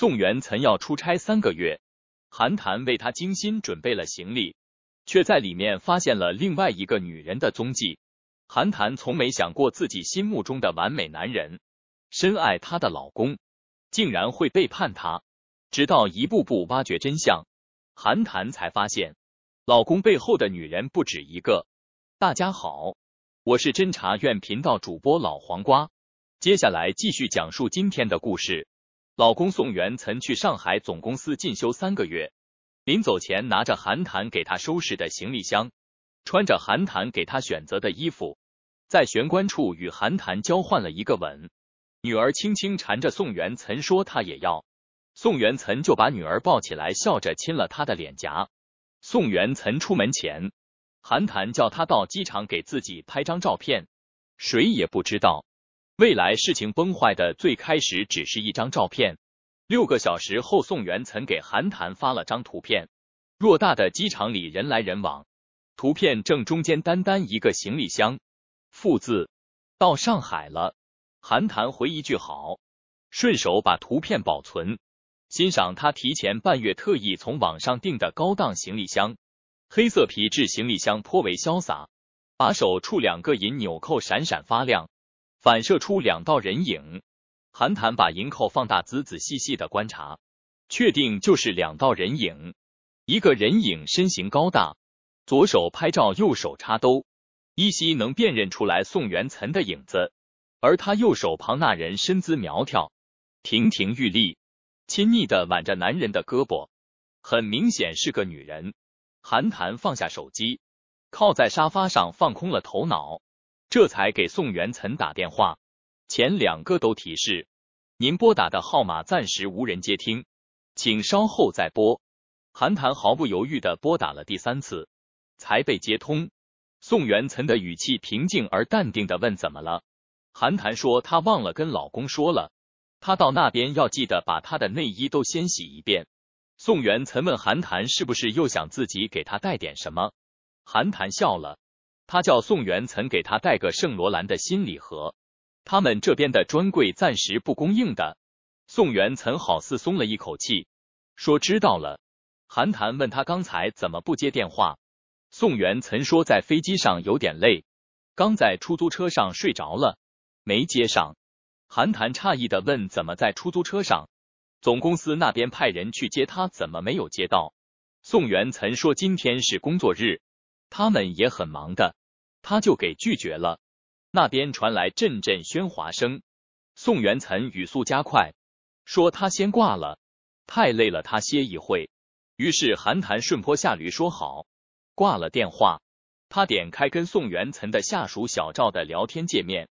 宋元曾要出差三个月，韩谈为他精心准备了行李，却在里面发现了另外一个女人的踪迹。韩谈从没想过自己心目中的完美男人，深爱她的老公，竟然会背叛她。直到一步步挖掘真相，韩谈才发现老公背后的女人不止一个。大家好，我是侦查院频道主播老黄瓜，接下来继续讲述今天的故事。老公宋元曾去上海总公司进修三个月，临走前拿着韩谈给他收拾的行李箱，穿着韩谈给他选择的衣服，在玄关处与韩谈交换了一个吻。女儿轻轻缠着宋元曾说他也要，宋元岑就把女儿抱起来笑着亲了他的脸颊。宋元岑出门前，韩谈叫他到机场给自己拍张照片，谁也不知道。未来事情崩坏的最开始只是一张照片。六个小时后，宋元曾给韩谈发了张图片，偌大的机场里人来人往，图片正中间单单一个行李箱，复字到上海了。韩谈回一句好，顺手把图片保存，欣赏他提前半月特意从网上订的高档行李箱，黑色皮质行李箱颇为潇洒，把手处两个银纽扣闪闪发亮。反射出两道人影，韩谈把银扣放大，仔仔细细的观察，确定就是两道人影。一个人影身形高大，左手拍照，右手插兜，依稀能辨认出来宋元岑的影子。而他右手旁那人身姿苗条，亭亭玉立，亲昵的挽着男人的胳膊，很明显是个女人。韩谈放下手机，靠在沙发上，放空了头脑。这才给宋元岑打电话，前两个都提示您拨打的号码暂时无人接听，请稍后再拨。韩谈毫不犹豫的拨打了第三次，才被接通。宋元岑的语气平静而淡定的问：“怎么了？”韩谈说：“他忘了跟老公说了，他到那边要记得把他的内衣都先洗一遍。”宋元岑问韩谈：“是不是又想自己给他带点什么？”韩谈笑了。他叫宋元曾给他带个圣罗兰的新礼盒，他们这边的专柜暂时不供应的。宋元曾好似松了一口气，说知道了。韩谈问他刚才怎么不接电话，宋元曾说在飞机上有点累，刚在出租车上睡着了，没接上。韩谈诧异的问怎么在出租车上？总公司那边派人去接他，怎么没有接到？宋元曾说今天是工作日，他们也很忙的。他就给拒绝了。那边传来阵阵喧哗声，宋元岑语速加快，说他先挂了，太累了，他歇一会。于是韩谈顺坡下驴说好，挂了电话。他点开跟宋元岑的下属小赵的聊天界面，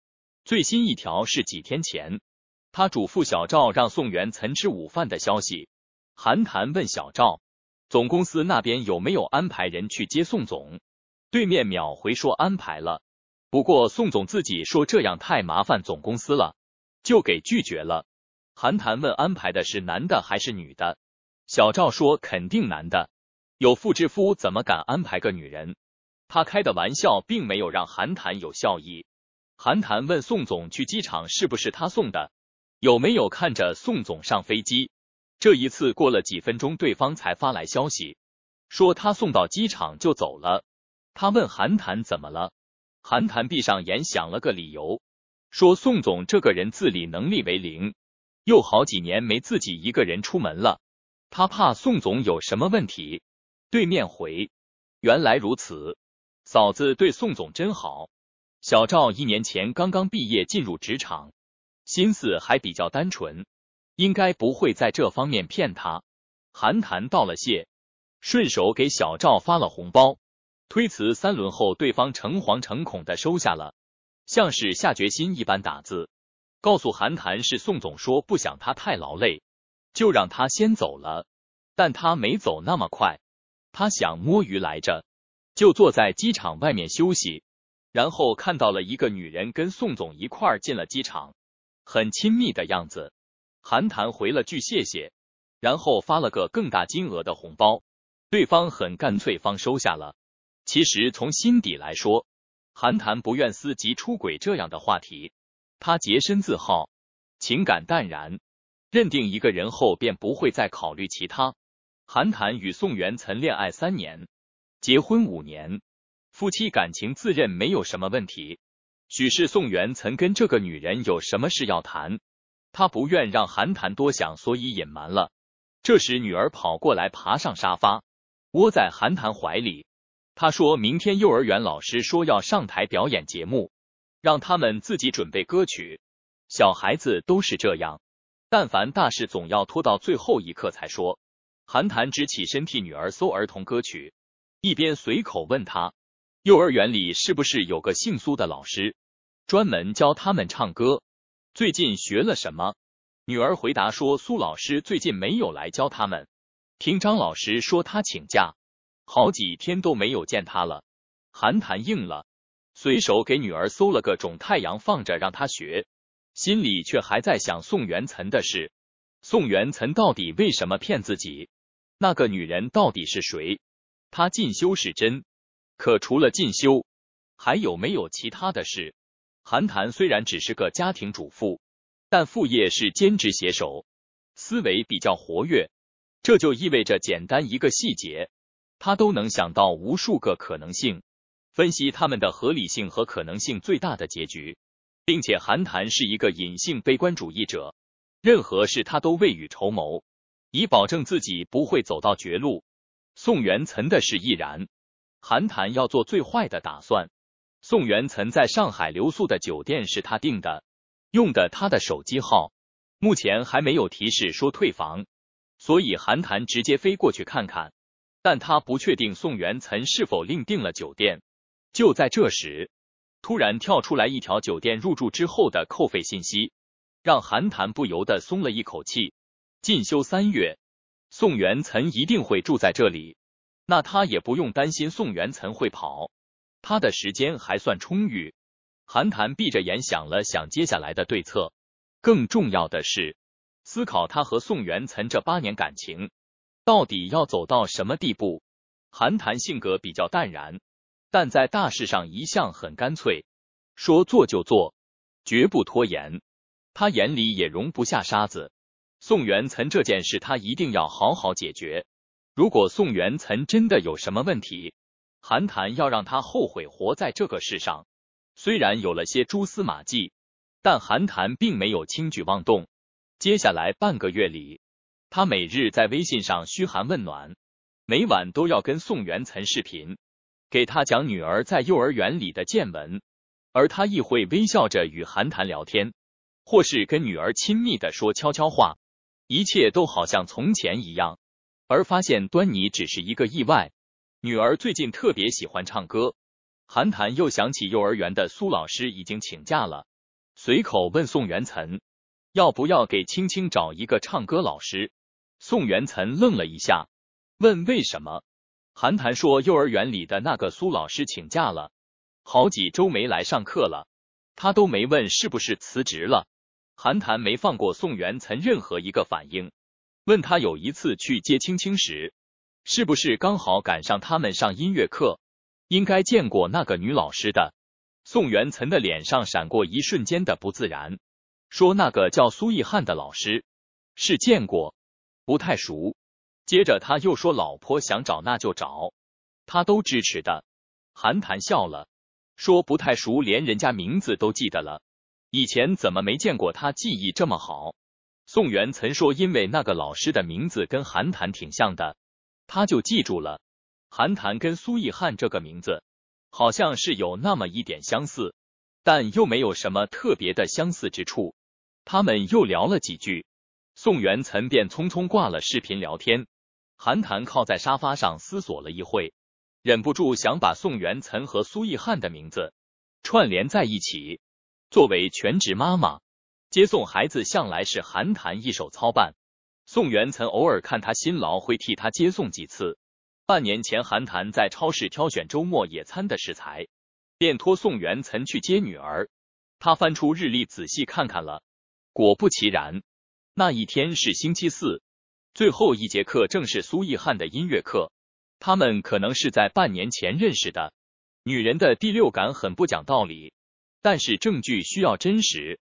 最新一条是几天前他嘱咐小赵让宋元岑吃午饭的消息。韩谈问小赵，总公司那边有没有安排人去接宋总？对面秒回说安排了，不过宋总自己说这样太麻烦总公司了，就给拒绝了。韩谈问安排的是男的还是女的，小赵说肯定男的，有妇之夫怎么敢安排个女人？他开的玩笑并没有让韩谈有效益。韩谈问宋总去机场是不是他送的，有没有看着宋总上飞机？这一次过了几分钟，对方才发来消息，说他送到机场就走了。他问韩谈怎么了，韩谈闭上眼想了个理由，说宋总这个人自理能力为零，又好几年没自己一个人出门了，他怕宋总有什么问题。对面回，原来如此，嫂子对宋总真好。小赵一年前刚刚毕业进入职场，心思还比较单纯，应该不会在这方面骗他。韩谈道了谢，顺手给小赵发了红包。推辞三轮后，对方诚惶诚恐的收下了，像是下决心一般打字，告诉韩谈是宋总说不想他太劳累，就让他先走了。但他没走那么快，他想摸鱼来着，就坐在机场外面休息。然后看到了一个女人跟宋总一块进了机场，很亲密的样子。韩谈回了句谢谢，然后发了个更大金额的红包，对方很干脆方收下了。其实从心底来说，韩谈不愿思及出轨这样的话题。他洁身自好，情感淡然，认定一个人后便不会再考虑其他。韩谈与宋元曾恋爱三年，结婚五年，夫妻感情自认没有什么问题。许是宋元曾跟这个女人有什么事要谈，他不愿让韩谈多想，所以隐瞒了。这时，女儿跑过来，爬上沙发，窝在韩谈怀里。他说明天幼儿园老师说要上台表演节目，让他们自己准备歌曲。小孩子都是这样，但凡大事总要拖到最后一刻才说。韩谈直起身替女儿搜儿童歌曲，一边随口问他：幼儿园里是不是有个姓苏的老师，专门教他们唱歌？最近学了什么？女儿回答说：苏老师最近没有来教他们，听张老师说他请假。好几天都没有见他了，韩谈应了，随手给女儿搜了个种太阳放着让她学，心里却还在想宋元岑的事。宋元岑到底为什么骗自己？那个女人到底是谁？他进修是真，可除了进修，还有没有其他的事？韩谈虽然只是个家庭主妇，但副业是兼职写手，思维比较活跃，这就意味着简单一个细节。他都能想到无数个可能性，分析他们的合理性和可能性最大的结局，并且韩谈是一个隐性悲观主义者，任何事他都未雨绸缪，以保证自己不会走到绝路。宋元岑的事亦然，韩谈要做最坏的打算。宋元岑在上海留宿的酒店是他订的，用的他的手机号，目前还没有提示说退房，所以韩谈直接飞过去看看。但他不确定宋元岑是否另订了酒店。就在这时，突然跳出来一条酒店入住之后的扣费信息，让韩谈不由得松了一口气。进修三月，宋元岑一定会住在这里，那他也不用担心宋元岑会跑。他的时间还算充裕。韩谈闭着眼想了想接下来的对策，更重要的是思考他和宋元岑这八年感情。到底要走到什么地步？韩谈性格比较淡然，但在大事上一向很干脆，说做就做，绝不拖延。他眼里也容不下沙子。宋元岑这件事，他一定要好好解决。如果宋元岑真的有什么问题，韩谈要让他后悔活在这个世上。虽然有了些蛛丝马迹，但韩谈并没有轻举妄动。接下来半个月里。他每日在微信上嘘寒问暖，每晚都要跟宋元岑视频，给他讲女儿在幼儿园里的见闻。而他亦会微笑着与韩谈聊天，或是跟女儿亲密的说悄悄话，一切都好像从前一样。而发现端倪只是一个意外。女儿最近特别喜欢唱歌，韩谈又想起幼儿园的苏老师已经请假了，随口问宋元岑。要不要给青青找一个唱歌老师？宋元岑愣了一下，问为什么？韩谈说幼儿园里的那个苏老师请假了，好几周没来上课了，他都没问是不是辞职了。韩谈没放过宋元岑任何一个反应，问他有一次去接青青时，是不是刚好赶上他们上音乐课，应该见过那个女老师的。宋元岑的脸上闪过一瞬间的不自然。说那个叫苏奕翰的老师是见过，不太熟。接着他又说，老婆想找那就找，他都支持的。韩谈笑了，说不太熟，连人家名字都记得了。以前怎么没见过他，记忆这么好？宋元曾说，因为那个老师的名字跟韩谈挺像的，他就记住了。韩谈跟苏奕翰这个名字好像是有那么一点相似，但又没有什么特别的相似之处。他们又聊了几句，宋元岑便匆匆挂了视频聊天。韩谈靠在沙发上思索了一会，忍不住想把宋元岑和苏亦翰的名字串联在一起。作为全职妈妈，接送孩子向来是韩谈一手操办。宋元岑偶尔看他辛劳，会替他接送几次。半年前，韩谈在超市挑选周末野餐的食材，便托宋元岑去接女儿。他翻出日历仔细看看了。果不其然，那一天是星期四，最后一节课正是苏奕汉的音乐课。他们可能是在半年前认识的。女人的第六感很不讲道理，但是证据需要真实。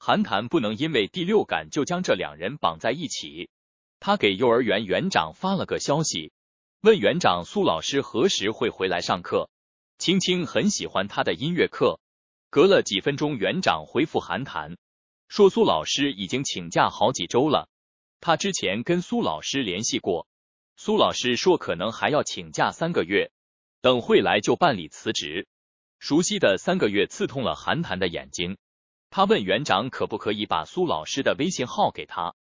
韩谈不能因为第六感就将这两人绑在一起。他给幼儿园园长发了个消息，问园长苏老师何时会回来上课。青青很喜欢他的音乐课。隔了几分钟，园长回复韩谈。说苏老师已经请假好几周了，他之前跟苏老师联系过，苏老师说可能还要请假三个月，等会来就办理辞职。熟悉的三个月刺痛了韩谈的眼睛，他问园长可不可以把苏老师的微信号给他，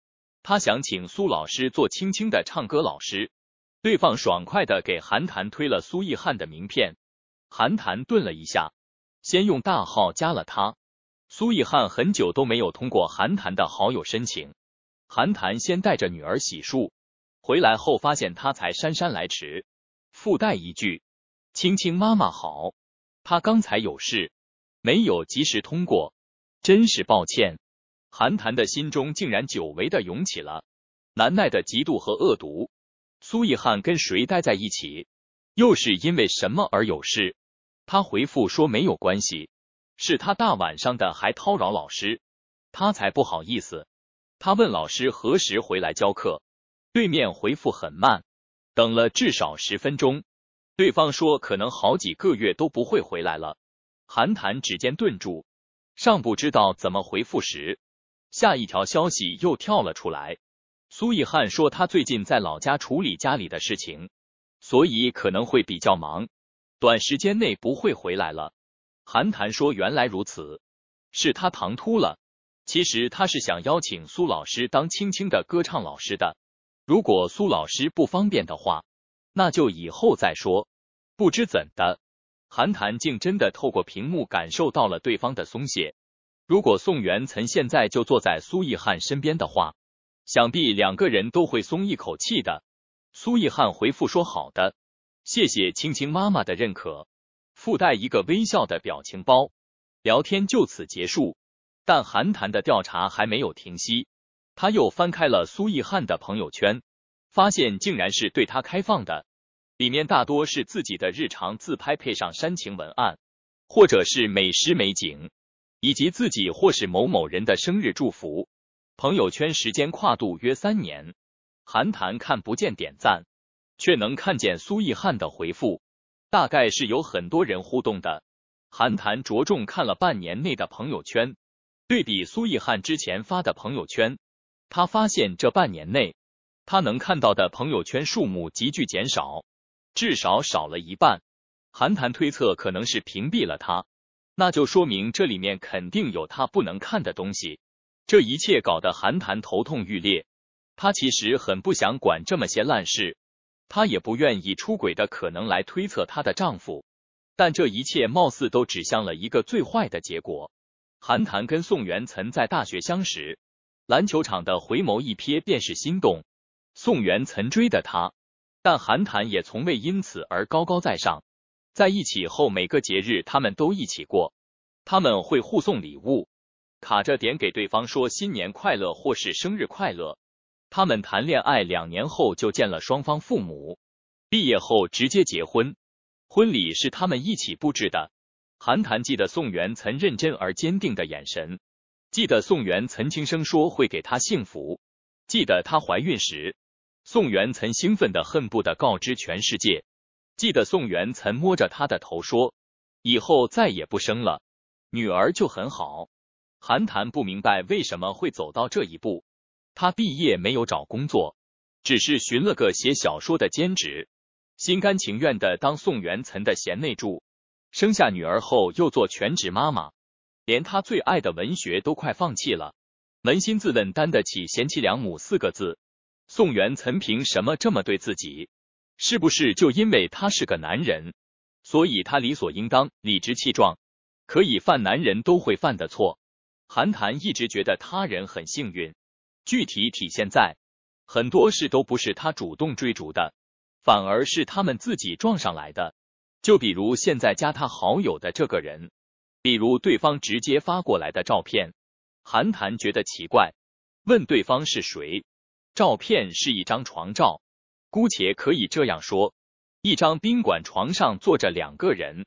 他想请苏老师做青青的唱歌老师。对方爽快的给韩谈推了苏意汉的名片，韩谈顿了一下，先用大号加了他。苏一汉很久都没有通过韩谈的好友申请。韩谈先带着女儿洗漱，回来后发现他才姗姗来迟，附带一句：“青青妈妈好，他刚才有事，没有及时通过，真是抱歉。”韩谈的心中竟然久违的涌起了难耐的嫉妒和恶毒。苏一汉跟谁待在一起，又是因为什么而有事？他回复说没有关系。是他大晚上的还叨扰老师，他才不好意思。他问老师何时回来教课，对面回复很慢，等了至少十分钟。对方说可能好几个月都不会回来了。韩谈指尖顿住，尚不知道怎么回复时，下一条消息又跳了出来。苏一汉说他最近在老家处理家里的事情，所以可能会比较忙，短时间内不会回来了。韩谈说：“原来如此，是他唐突了。其实他是想邀请苏老师当青青的歌唱老师的。如果苏老师不方便的话，那就以后再说。不知怎的，韩谈竟真的透过屏幕感受到了对方的松懈。如果宋元岑现在就坐在苏奕翰身边的话，想必两个人都会松一口气的。”苏奕翰回复说：“好的，谢谢青青妈妈的认可。”附带一个微笑的表情包，聊天就此结束。但韩谈的调查还没有停息，他又翻开了苏一汉的朋友圈，发现竟然是对他开放的，里面大多是自己的日常自拍，配上煽情文案，或者是美食美景，以及自己或是某某人的生日祝福。朋友圈时间跨度约三年，韩谈看不见点赞，却能看见苏一汉的回复。大概是有很多人互动的。韩谈着重看了半年内的朋友圈，对比苏奕翰之前发的朋友圈，他发现这半年内他能看到的朋友圈数目急剧减少，至少少了一半。韩谈推测可能是屏蔽了他，那就说明这里面肯定有他不能看的东西。这一切搞得韩谈头痛欲裂，他其实很不想管这么些烂事。她也不愿以出轨的可能来推测她的丈夫，但这一切貌似都指向了一个最坏的结果。韩谈跟宋元曾在大学相识，篮球场的回眸一瞥便是心动。宋元曾追的他，但韩谈也从未因此而高高在上。在一起后，每个节日他们都一起过，他们会互送礼物，卡着点给对方说新年快乐或是生日快乐。他们谈恋爱两年后就见了双方父母，毕业后直接结婚，婚礼是他们一起布置的。韩谈记得宋元曾认真而坚定的眼神，记得宋元曾轻声说会给他幸福，记得她怀孕时，宋元曾兴奋的恨不得告知全世界，记得宋元曾摸着她的头说以后再也不生了，女儿就很好。韩谈不明白为什么会走到这一步。他毕业没有找工作，只是寻了个写小说的兼职，心甘情愿的当宋元岑的贤内助。生下女儿后又做全职妈妈，连他最爱的文学都快放弃了。扪心自问，担得起“贤妻良母”四个字？宋元岑凭什么这么对自己？是不是就因为他是个男人，所以他理所应当、理直气壮，可以犯男人都会犯的错？韩谈一直觉得他人很幸运。具体体现在很多事都不是他主动追逐的，反而是他们自己撞上来的。就比如现在加他好友的这个人，比如对方直接发过来的照片，韩谈觉得奇怪，问对方是谁。照片是一张床照，姑且可以这样说，一张宾馆床上坐着两个人，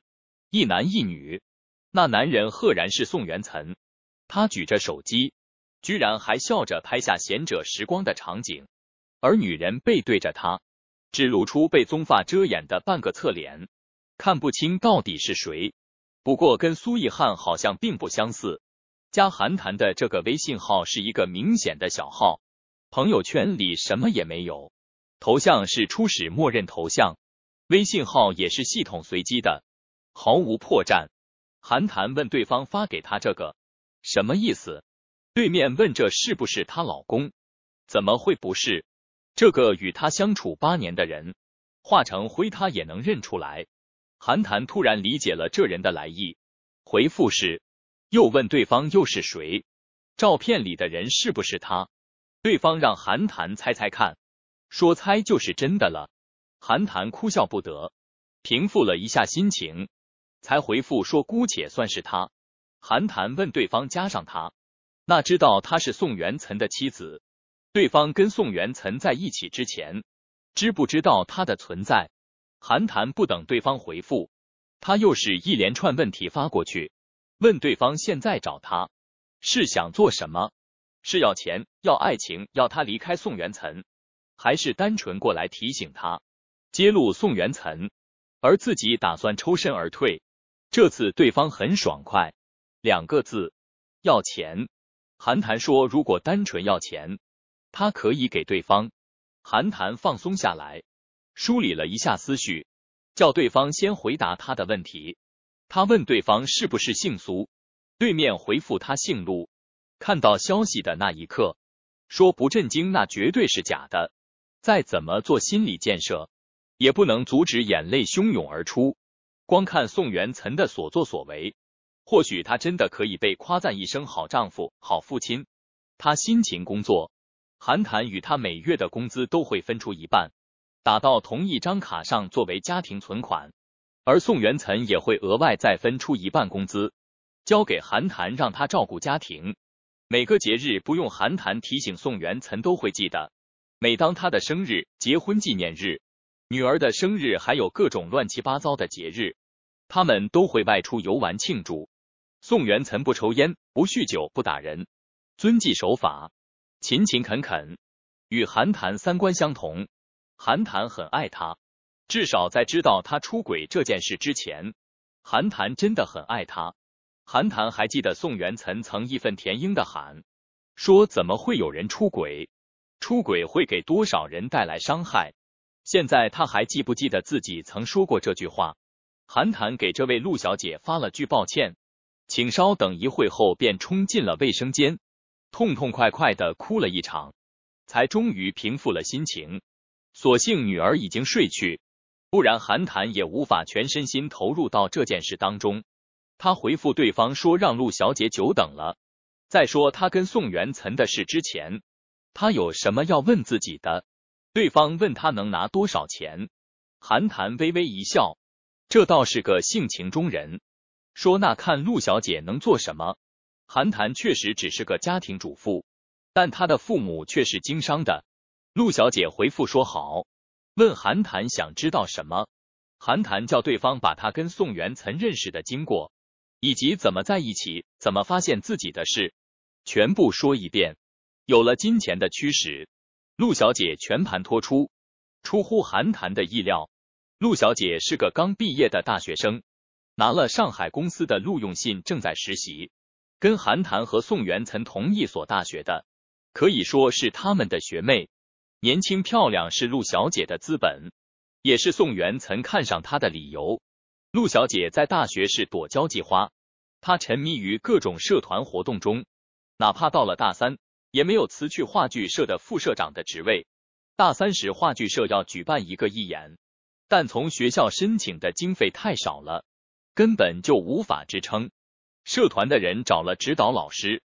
一男一女。那男人赫然是宋元岑，他举着手机。居然还笑着拍下贤者时光的场景，而女人背对着他，只露出被棕发遮掩的半个侧脸，看不清到底是谁。不过跟苏一汉好像并不相似。加韩谈的这个微信号是一个明显的小号，朋友圈里什么也没有，头像是初始默认头像，微信号也是系统随机的，毫无破绽。韩谈问对方发给他这个什么意思？对面问这是不是她老公？怎么会不是？这个与她相处八年的人，化成灰她也能认出来。韩谈突然理解了这人的来意，回复是，又问对方又是谁？照片里的人是不是他？对方让韩谈猜猜看，说猜就是真的了。韩谈哭笑不得，平复了一下心情，才回复说姑且算是他。韩谈问对方加上他。那知道她是宋元岑的妻子，对方跟宋元岑在一起之前，知不知道她的存在？韩谈不等对方回复，他又是一连串问题发过去，问对方现在找他是想做什么？是要钱、要爱情、要他离开宋元岑，还是单纯过来提醒他揭露宋元岑，而自己打算抽身而退？这次对方很爽快，两个字：要钱。韩谈说：“如果单纯要钱，他可以给对方。”韩谈放松下来，梳理了一下思绪，叫对方先回答他的问题。他问对方是不是姓苏，对面回复他姓陆。看到消息的那一刻，说不震惊那绝对是假的。再怎么做心理建设，也不能阻止眼泪汹涌而出。光看宋元岑的所作所为。或许他真的可以被夸赞一声好丈夫、好父亲。他辛勤工作，韩谈与他每月的工资都会分出一半，打到同一张卡上作为家庭存款，而宋元岑也会额外再分出一半工资，交给韩谈让他照顾家庭。每个节日不用韩谈提醒，宋元岑都会记得。每当他的生日、结婚纪念日、女儿的生日，还有各种乱七八糟的节日，他们都会外出游玩庆祝。宋元岑不抽烟，不酗酒，不打人，遵纪守法，勤勤恳恳，与韩谈三观相同。韩谈很爱他，至少在知道他出轨这件事之前，韩谈真的很爱他。韩谈还记得宋元岑曾义愤填膺的喊说：“怎么会有人出轨？出轨会给多少人带来伤害？”现在他还记不记得自己曾说过这句话？韩谈给这位陆小姐发了句抱歉。请稍等一会后，便冲进了卫生间，痛痛快快的哭了一场，才终于平复了心情。所幸女儿已经睡去，不然韩谈也无法全身心投入到这件事当中。他回复对方说：“让陆小姐久等了。”在说他跟宋元岑的事之前，他有什么要问自己的？对方问他能拿多少钱，韩谈微微一笑，这倒是个性情中人。说那看陆小姐能做什么？韩谈确实只是个家庭主妇，但她的父母却是经商的。陆小姐回复说好。问韩谈想知道什么？韩谈叫对方把他跟宋元曾认识的经过，以及怎么在一起，怎么发现自己的事，全部说一遍。有了金钱的驱使，陆小姐全盘托出，出乎韩谈的意料。陆小姐是个刚毕业的大学生。拿了上海公司的录用信，正在实习。跟韩谈和宋元曾同一所大学的，可以说是他们的学妹。年轻漂亮是陆小姐的资本，也是宋元曾看上她的理由。陆小姐在大学是朵交际花，她沉迷于各种社团活动中，哪怕到了大三也没有辞去话剧社的副社长的职位。大三时，话剧社要举办一个义演，但从学校申请的经费太少了。根本就无法支撑。社团的人找了指导老师，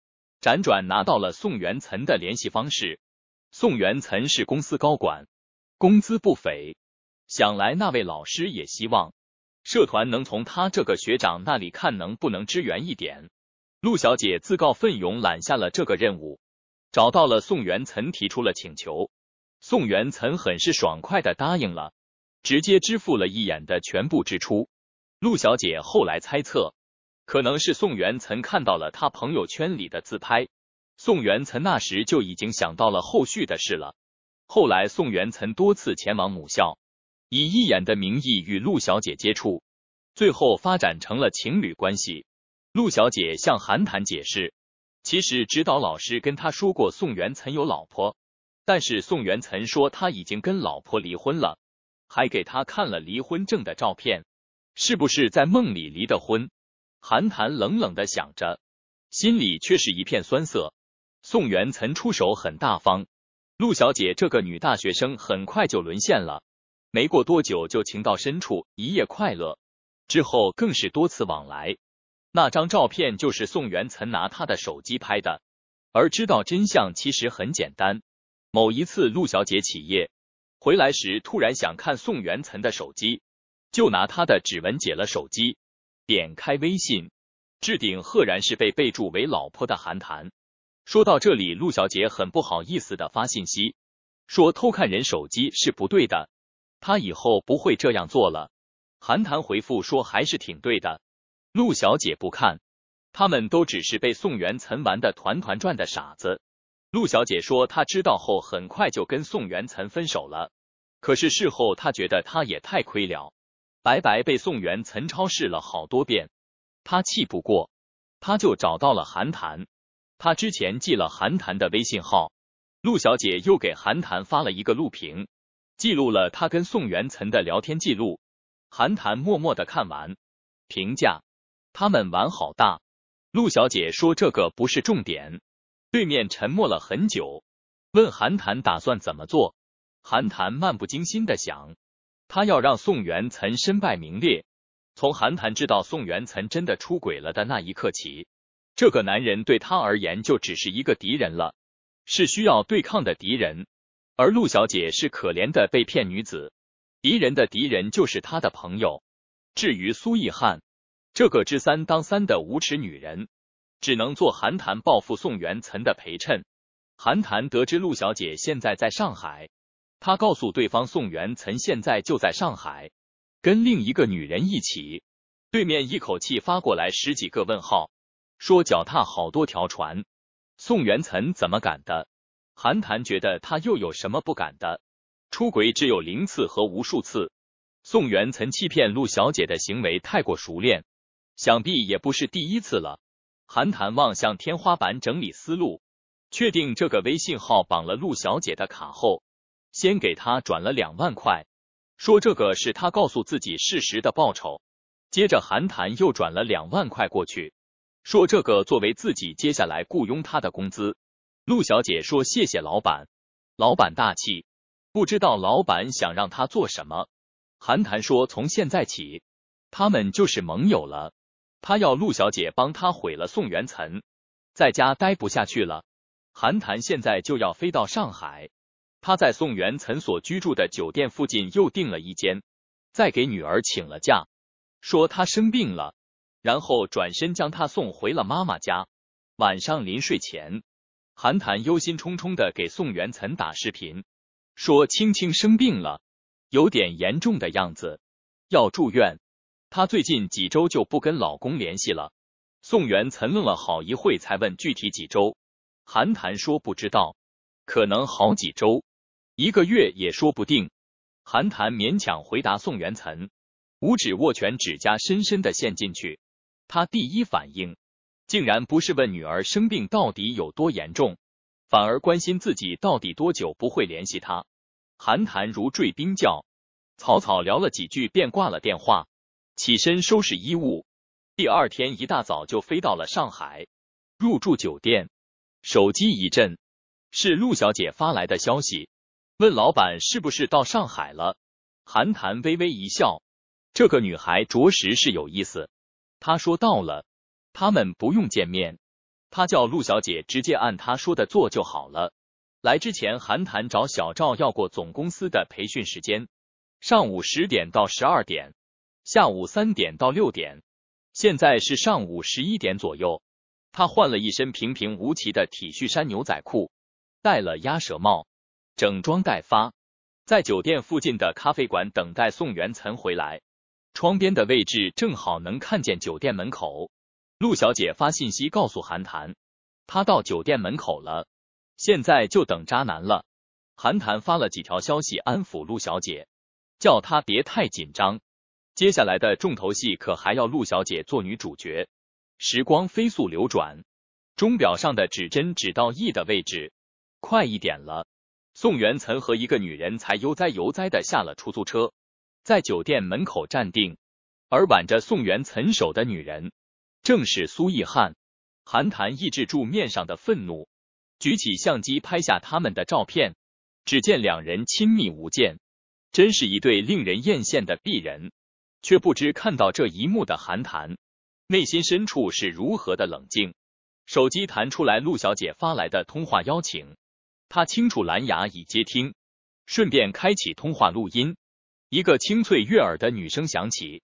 辗转拿到了宋元岑的联系方式。宋元岑是公司高管，工资不菲，想来那位老师也希望社团能从他这个学长那里看能不能支援一点。陆小姐自告奋勇揽下了这个任务，找到了宋元岑，提出了请求。宋元岑很是爽快的答应了，直接支付了一眼的全部支出。陆小姐后来猜测，可能是宋元曾看到了她朋友圈里的自拍。宋元曾那时就已经想到了后续的事了。后来，宋元曾多次前往母校，以义演的名义与陆小姐接触，最后发展成了情侣关系。陆小姐向韩谈解释，其实指导老师跟她说过宋元曾有老婆，但是宋元曾说他已经跟老婆离婚了，还给他看了离婚证的照片。是不是在梦里离的婚？韩谈冷冷的想着，心里却是一片酸涩。宋元岑出手很大方，陆小姐这个女大学生很快就沦陷了，没过多久就情到深处，一夜快乐，之后更是多次往来。那张照片就是宋元岑拿他的手机拍的。而知道真相其实很简单，某一次陆小姐起夜回来时，突然想看宋元岑的手机。就拿他的指纹解了手机，点开微信，置顶赫然是被备注为“老婆”的韩谈。说到这里，陆小姐很不好意思的发信息，说偷看人手机是不对的，她以后不会这样做了。韩谈回复说还是挺对的。陆小姐不看，他们都只是被宋元岑玩的团团转的傻子。陆小姐说她知道后很快就跟宋元岑分手了，可是事后她觉得她也太亏了。白白被宋元岑超试了好多遍，他气不过，他就找到了韩谈。他之前记了韩谈的微信号，陆小姐又给韩谈发了一个录屏，记录了他跟宋元岑的聊天记录。韩谈默默的看完，评价他们玩好大。陆小姐说这个不是重点，对面沉默了很久，问韩谈打算怎么做。韩谈漫不经心的想。他要让宋元岑身败名裂。从韩谈知道宋元岑真的出轨了的那一刻起，这个男人对他而言就只是一个敌人了，是需要对抗的敌人。而陆小姐是可怜的被骗女子，敌人的敌人就是他的朋友。至于苏亦翰，这个知三当三的无耻女人，只能做韩谈报复宋元岑的陪衬。韩谈得知陆小姐现在在上海。他告诉对方宋元岑现在就在上海，跟另一个女人一起。对面一口气发过来十几个问号，说脚踏好多条船，宋元岑怎么敢的？韩谈觉得他又有什么不敢的？出轨只有零次和无数次，宋元岑欺骗陆小姐的行为太过熟练，想必也不是第一次了。韩谈望向天花板整理思路，确定这个微信号绑了陆小姐的卡后。先给他转了两万块，说这个是他告诉自己事实的报酬。接着韩谈又转了两万块过去，说这个作为自己接下来雇佣他的工资。陆小姐说谢谢老板，老板大气，不知道老板想让他做什么。韩谈说从现在起，他们就是盟友了。他要陆小姐帮他毁了宋元岑，在家待不下去了。韩谈现在就要飞到上海。他在宋元岑所居住的酒店附近又订了一间，再给女儿请了假，说她生病了，然后转身将她送回了妈妈家。晚上临睡前，韩谈忧心忡忡的给宋元岑打视频，说青青生病了，有点严重的样子，要住院。她最近几周就不跟老公联系了。宋元岑愣了好一会，才问具体几周。韩谈说不知道，可能好几周。一个月也说不定，韩谈勉强回答宋元岑，五指握拳，指甲深深的陷进去。他第一反应竟然不是问女儿生病到底有多严重，反而关心自己到底多久不会联系他。韩谈如坠冰窖，草草聊了几句便挂了电话，起身收拾衣物。第二天一大早就飞到了上海，入住酒店，手机一震，是陆小姐发来的消息。问老板是不是到上海了？韩谈微微一笑，这个女孩着实是有意思。她说到了，他们不用见面，她叫陆小姐直接按她说的做就好了。来之前，韩谈找小赵要过总公司的培训时间，上午十点到十二点，下午三点到六点。现在是上午十一点左右，他换了一身平平无奇的体恤衫、牛仔裤，戴了鸭舌帽。整装待发，在酒店附近的咖啡馆等待宋元岑回来。窗边的位置正好能看见酒店门口。陆小姐发信息告诉韩谈，她到酒店门口了，现在就等渣男了。韩谈发了几条消息安抚陆小姐，叫她别太紧张。接下来的重头戏可还要陆小姐做女主角。时光飞速流转，钟表上的指针指到 E 的位置，快一点了。宋元岑和一个女人才悠哉游哉的下了出租车，在酒店门口站定，而挽着宋元岑手的女人正是苏意翰。韩谈抑制住面上的愤怒，举起相机拍下他们的照片。只见两人亲密无间，真是一对令人艳羡的璧人。却不知看到这一幕的韩谈，内心深处是如何的冷静。手机弹出来陆小姐发来的通话邀请。他清楚蓝牙已接听，顺便开启通话录音。一个清脆悦耳的女声响起，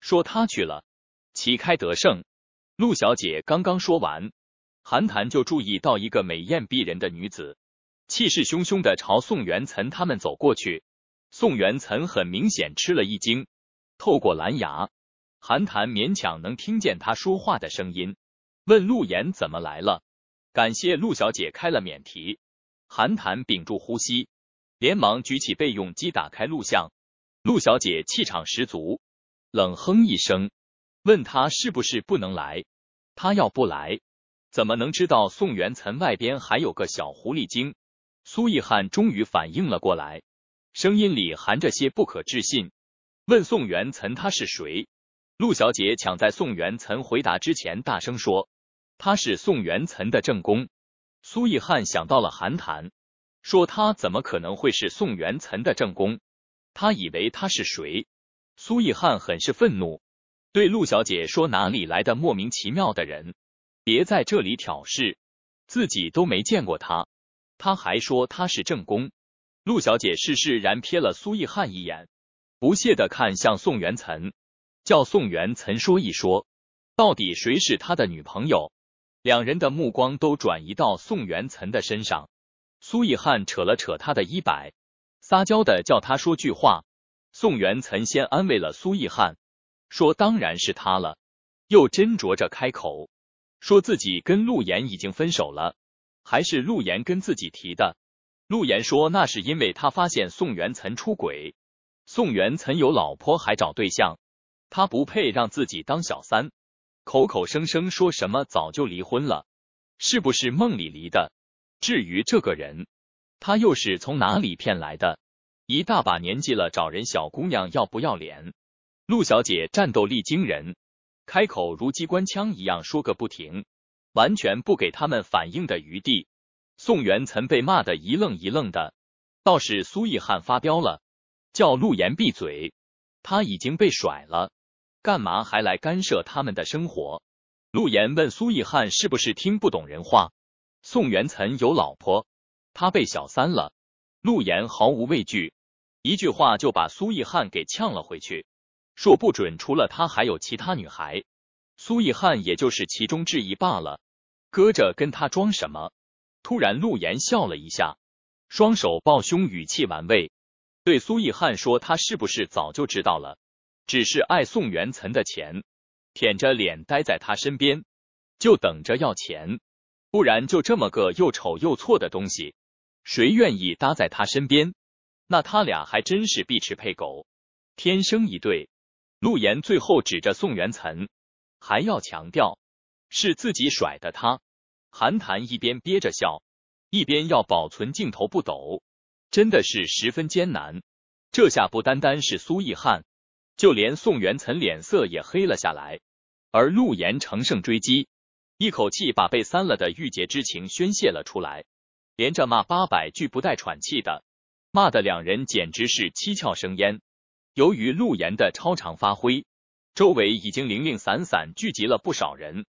说：“他去了，旗开得胜。”陆小姐刚刚说完，韩谈就注意到一个美艳逼人的女子，气势汹汹的朝宋元岑他们走过去。宋元岑很明显吃了一惊，透过蓝牙，韩谈勉强能听见他说话的声音，问陆岩怎么来了，感谢陆小姐开了免提。韩谈屏住呼吸，连忙举起备用机打开录像。陆小姐气场十足，冷哼一声，问他是不是不能来。他要不来，怎么能知道宋元岑外边还有个小狐狸精？苏意汉终于反应了过来，声音里含着些不可置信，问宋元岑他是谁？陆小姐抢在宋元岑回答之前，大声说他是宋元岑的正宫。苏奕汉想到了韩谭，说他怎么可能会是宋元岑的正宫？他以为他是谁？苏奕汉很是愤怒，对陆小姐说：“哪里来的莫名其妙的人？别在这里挑事，自己都没见过他，他还说他是正宫。”陆小姐是释然瞥了苏奕汉一眼，不屑的看向宋元岑，叫宋元岑说一说，到底谁是他的女朋友？两人的目光都转移到宋元岑的身上，苏意汉扯了扯他的衣摆，撒娇的叫他说句话。宋元岑先安慰了苏意汉，说当然是他了，又斟酌着开口，说自己跟陆岩已经分手了，还是陆岩跟自己提的。陆岩说那是因为他发现宋元岑出轨，宋元岑有老婆还找对象，他不配让自己当小三。口口声声说什么早就离婚了，是不是梦里离的？至于这个人，他又是从哪里骗来的？一大把年纪了找人小姑娘要不要脸？陆小姐战斗力惊人，开口如机关枪一样说个不停，完全不给他们反应的余地。宋元曾被骂得一愣一愣的，倒是苏亦翰发飙了，叫陆岩闭嘴，他已经被甩了。干嘛还来干涉他们的生活？陆岩问苏奕汉：“是不是听不懂人话？”宋元岑有老婆，他被小三了。陆岩毫无畏惧，一句话就把苏奕汉给呛了回去。说不准除了他还有其他女孩，苏奕汉也就是其中之一罢了。搁着跟他装什么？突然，陆岩笑了一下，双手抱胸，语气玩味，对苏奕汉说：“他是不是早就知道了？”只是爱宋元岑的钱，舔着脸待在他身边，就等着要钱。不然就这么个又丑又错的东西，谁愿意搭在他身边？那他俩还真是碧池配狗，天生一对。陆岩最后指着宋元岑，还要强调是自己甩的他。韩谈一边憋着笑，一边要保存镜头不抖，真的是十分艰难。这下不单单是苏意汉。就连宋元岑脸色也黑了下来，而陆岩乘胜追击，一口气把被删了的郁结之情宣泄了出来，连着骂八百句不带喘气的，骂的两人简直是七窍生烟。由于陆岩的超常发挥，周围已经零零散散聚集了不少人，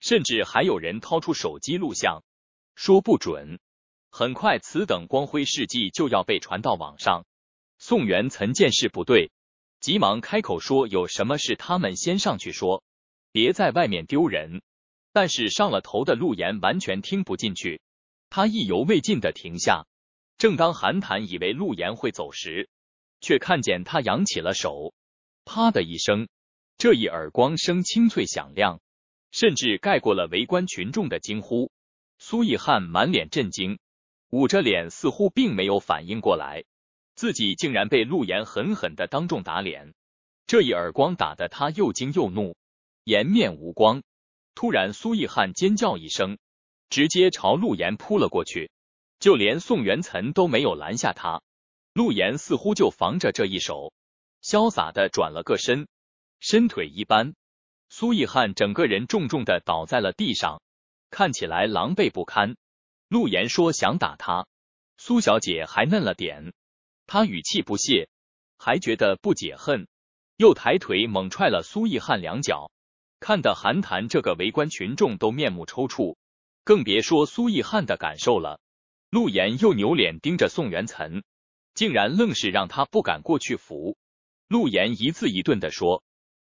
甚至还有人掏出手机录像，说不准很快此等光辉事迹就要被传到网上。宋元岑见势不对。急忙开口说：“有什么事，他们先上去说，别在外面丢人。”但是上了头的陆岩完全听不进去，他意犹未尽的停下。正当韩谈以为陆岩会走时，却看见他扬起了手，啪的一声，这一耳光声清脆响亮，甚至盖过了围观群众的惊呼。苏奕翰满脸震惊，捂着脸，似乎并没有反应过来。自己竟然被陆岩狠狠的当众打脸，这一耳光打得他又惊又怒，颜面无光。突然，苏意汉尖叫一声，直接朝陆岩扑了过去，就连宋元岑都没有拦下他。陆岩似乎就防着这一手，潇洒的转了个身，伸腿一绊，苏意汉整个人重重的倒在了地上，看起来狼狈不堪。陆岩说：“想打他，苏小姐还嫩了点。”他语气不屑，还觉得不解恨，又抬腿猛踹了苏奕汉两脚，看得韩谈这个围观群众都面目抽搐，更别说苏奕汉的感受了。陆岩又扭脸盯着宋元岑，竟然愣是让他不敢过去扶。陆岩一字一顿的说：“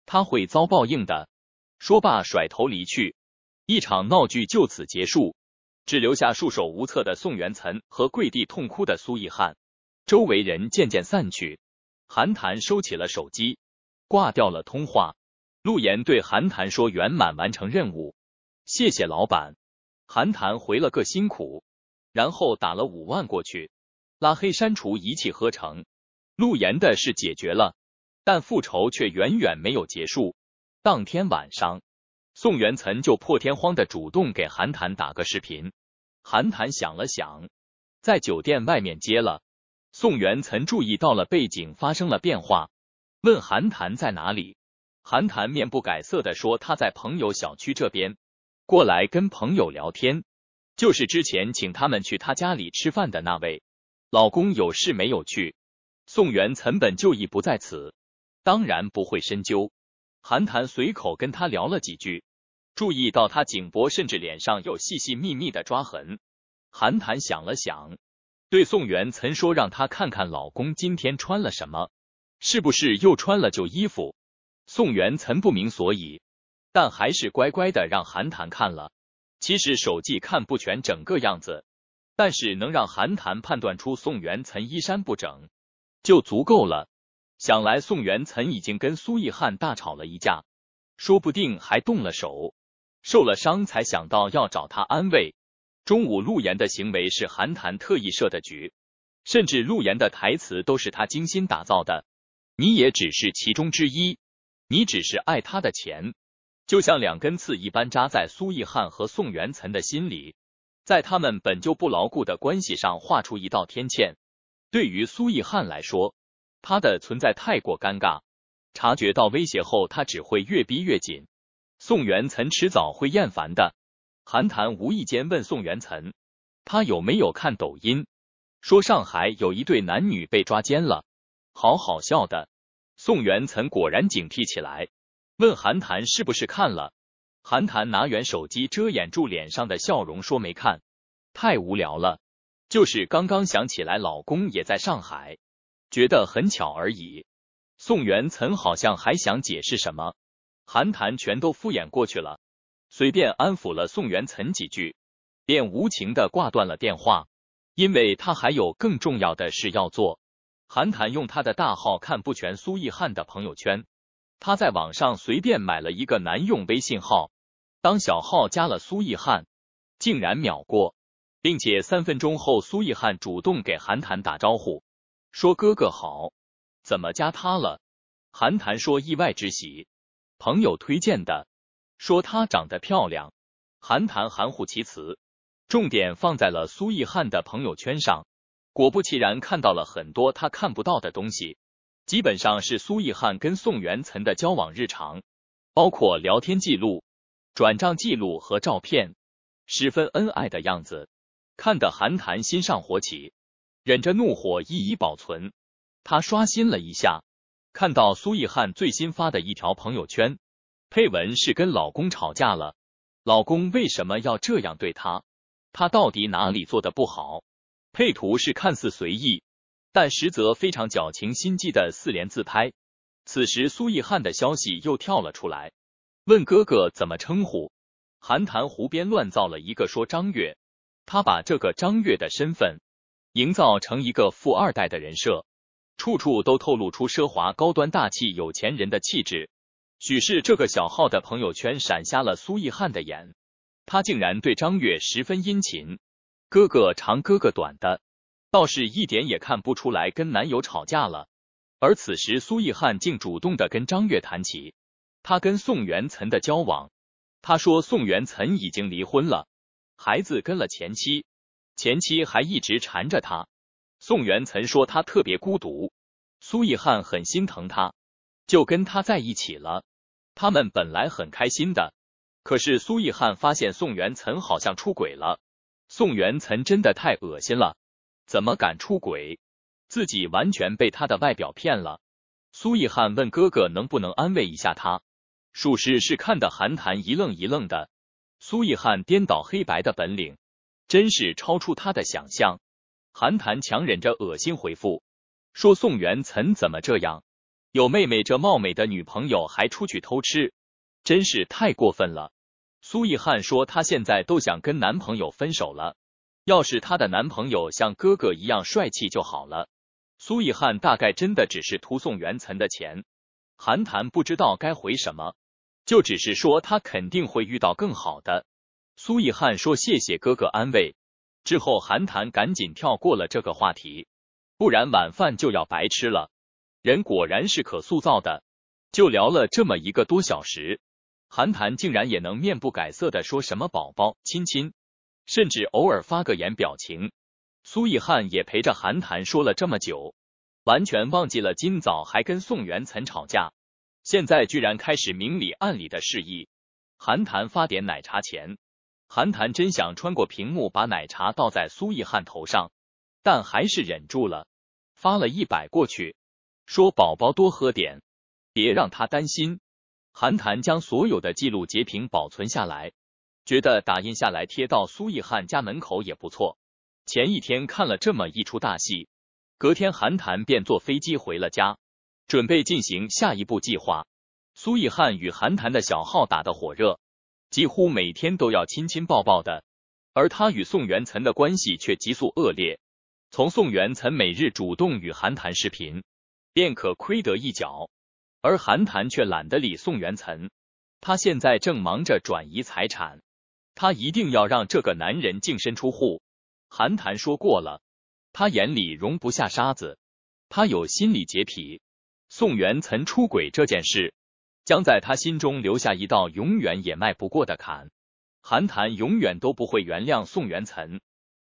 他会遭报应的。”说罢甩头离去，一场闹剧就此结束，只留下束手无策的宋元岑和跪地痛哭的苏奕汉。周围人渐渐散去，韩谈收起了手机，挂掉了通话。陆岩对韩谈说：“圆满完成任务，谢谢老板。”韩谈回了个辛苦，然后打了五万过去，拉黑删除一气呵成。陆岩的事解决了，但复仇却远远没有结束。当天晚上，宋元岑就破天荒的主动给韩谈打个视频。韩谈想了想，在酒店外面接了。宋元曾注意到了背景发生了变化，问韩谈在哪里。韩谈面不改色的说他在朋友小区这边，过来跟朋友聊天，就是之前请他们去他家里吃饭的那位。老公有事没有去？宋元曾本就已不在此，当然不会深究。韩谈随口跟他聊了几句，注意到他颈脖甚至脸上有细细密密的抓痕。韩谈想了想。对宋元曾说，让他看看老公今天穿了什么，是不是又穿了旧衣服。宋元曾不明所以，但还是乖乖的让韩谈看了。其实手机看不全整个样子，但是能让韩谈判断出宋元曾衣衫不整，就足够了。想来宋元曾已经跟苏亦翰大吵了一架，说不定还动了手，受了伤，才想到要找他安慰。中午，陆岩的行为是韩谈特意设的局，甚至陆岩的台词都是他精心打造的。你也只是其中之一，你只是爱他的钱，就像两根刺一般扎在苏奕翰和宋元岑的心里，在他们本就不牢固的关系上画出一道天堑。对于苏奕翰来说，他的存在太过尴尬，察觉到威胁后，他只会越逼越紧。宋元岑迟早会厌烦的。韩谈无意间问宋元岑，他有没有看抖音？说上海有一对男女被抓奸了，好好笑的。宋元岑果然警惕起来，问韩谈是不是看了。韩谈拿远手机遮掩住脸上的笑容，说没看，太无聊了。就是刚刚想起来老公也在上海，觉得很巧而已。宋元岑好像还想解释什么，韩谈全都敷衍过去了。随便安抚了宋元岑几句，便无情的挂断了电话，因为他还有更重要的事要做。韩谈用他的大号看不全苏奕翰的朋友圈，他在网上随便买了一个男用微信号，当小号加了苏奕翰，竟然秒过，并且三分钟后，苏奕翰主动给韩谈打招呼，说：“哥哥好，怎么加他了？”韩谈说：“意外之喜，朋友推荐的。”说她长得漂亮，韩谈含糊其辞，重点放在了苏奕翰的朋友圈上。果不其然，看到了很多他看不到的东西，基本上是苏奕翰跟宋元岑的交往日常，包括聊天记录、转账记录和照片，十分恩爱的样子，看得韩谈心上火起，忍着怒火一一保存。他刷新了一下，看到苏奕翰最新发的一条朋友圈。配文是跟老公吵架了，老公为什么要这样对她？她到底哪里做的不好？配图是看似随意，但实则非常矫情心机的四连自拍。此时苏奕翰的消息又跳了出来，问哥哥怎么称呼？韩谈胡编乱造了一个说张悦，他把这个张悦的身份营造成一个富二代的人设，处处都透露出奢华、高端、大气、有钱人的气质。许是这个小号的朋友圈闪瞎了苏奕翰的眼，他竟然对张月十分殷勤，哥哥长哥哥短的，倒是一点也看不出来跟男友吵架了。而此时，苏奕翰竟主动的跟张月谈起他跟宋元岑的交往。他说宋元岑已经离婚了，孩子跟了前妻，前妻还一直缠着他。宋元岑说他特别孤独，苏奕翰很心疼他。就跟他在一起了，他们本来很开心的。可是苏意汉发现宋元岑好像出轨了，宋元岑真的太恶心了，怎么敢出轨？自己完全被他的外表骗了。苏意汉问哥哥能不能安慰一下他。术士是看得韩谈一愣一愣的，苏意汉颠倒黑白的本领真是超出他的想象。韩谈强忍着恶心回复说：“宋元岑怎么这样？”有妹妹这貌美的女朋友还出去偷吃，真是太过分了。苏一汉说，她现在都想跟男朋友分手了。要是她的男朋友像哥哥一样帅气就好了。苏一汉大概真的只是图送元岑的钱。韩谈不知道该回什么，就只是说他肯定会遇到更好的。苏一汉说谢谢哥哥安慰。之后韩谈赶紧跳过了这个话题，不然晚饭就要白吃了。人果然是可塑造的，就聊了这么一个多小时，韩谈竟然也能面不改色的说什么“宝宝亲亲”，甚至偶尔发个言表情。苏亦汉也陪着韩谈说了这么久，完全忘记了今早还跟宋元岑吵架，现在居然开始明里暗里的示意韩谈发点奶茶钱。韩谈真想穿过屏幕把奶茶倒在苏亦汉头上，但还是忍住了，发了一百过去。说宝宝多喝点，别让他担心。韩谈将所有的记录截屏保存下来，觉得打印下来贴到苏奕翰家门口也不错。前一天看了这么一出大戏，隔天韩谈便坐飞机回了家，准备进行下一步计划。苏奕翰与韩谈的小号打得火热，几乎每天都要亲亲抱抱的，而他与宋元岑的关系却急速恶劣。从宋元岑每日主动与韩谈视频。便可窥得一角。而韩谈却懒得理宋元岑。他现在正忙着转移财产，他一定要让这个男人净身出户。韩谈说过了，他眼里容不下沙子，他有心理洁癖。宋元岑出轨这件事，将在他心中留下一道永远也迈不过的坎。韩谈永远都不会原谅宋元岑，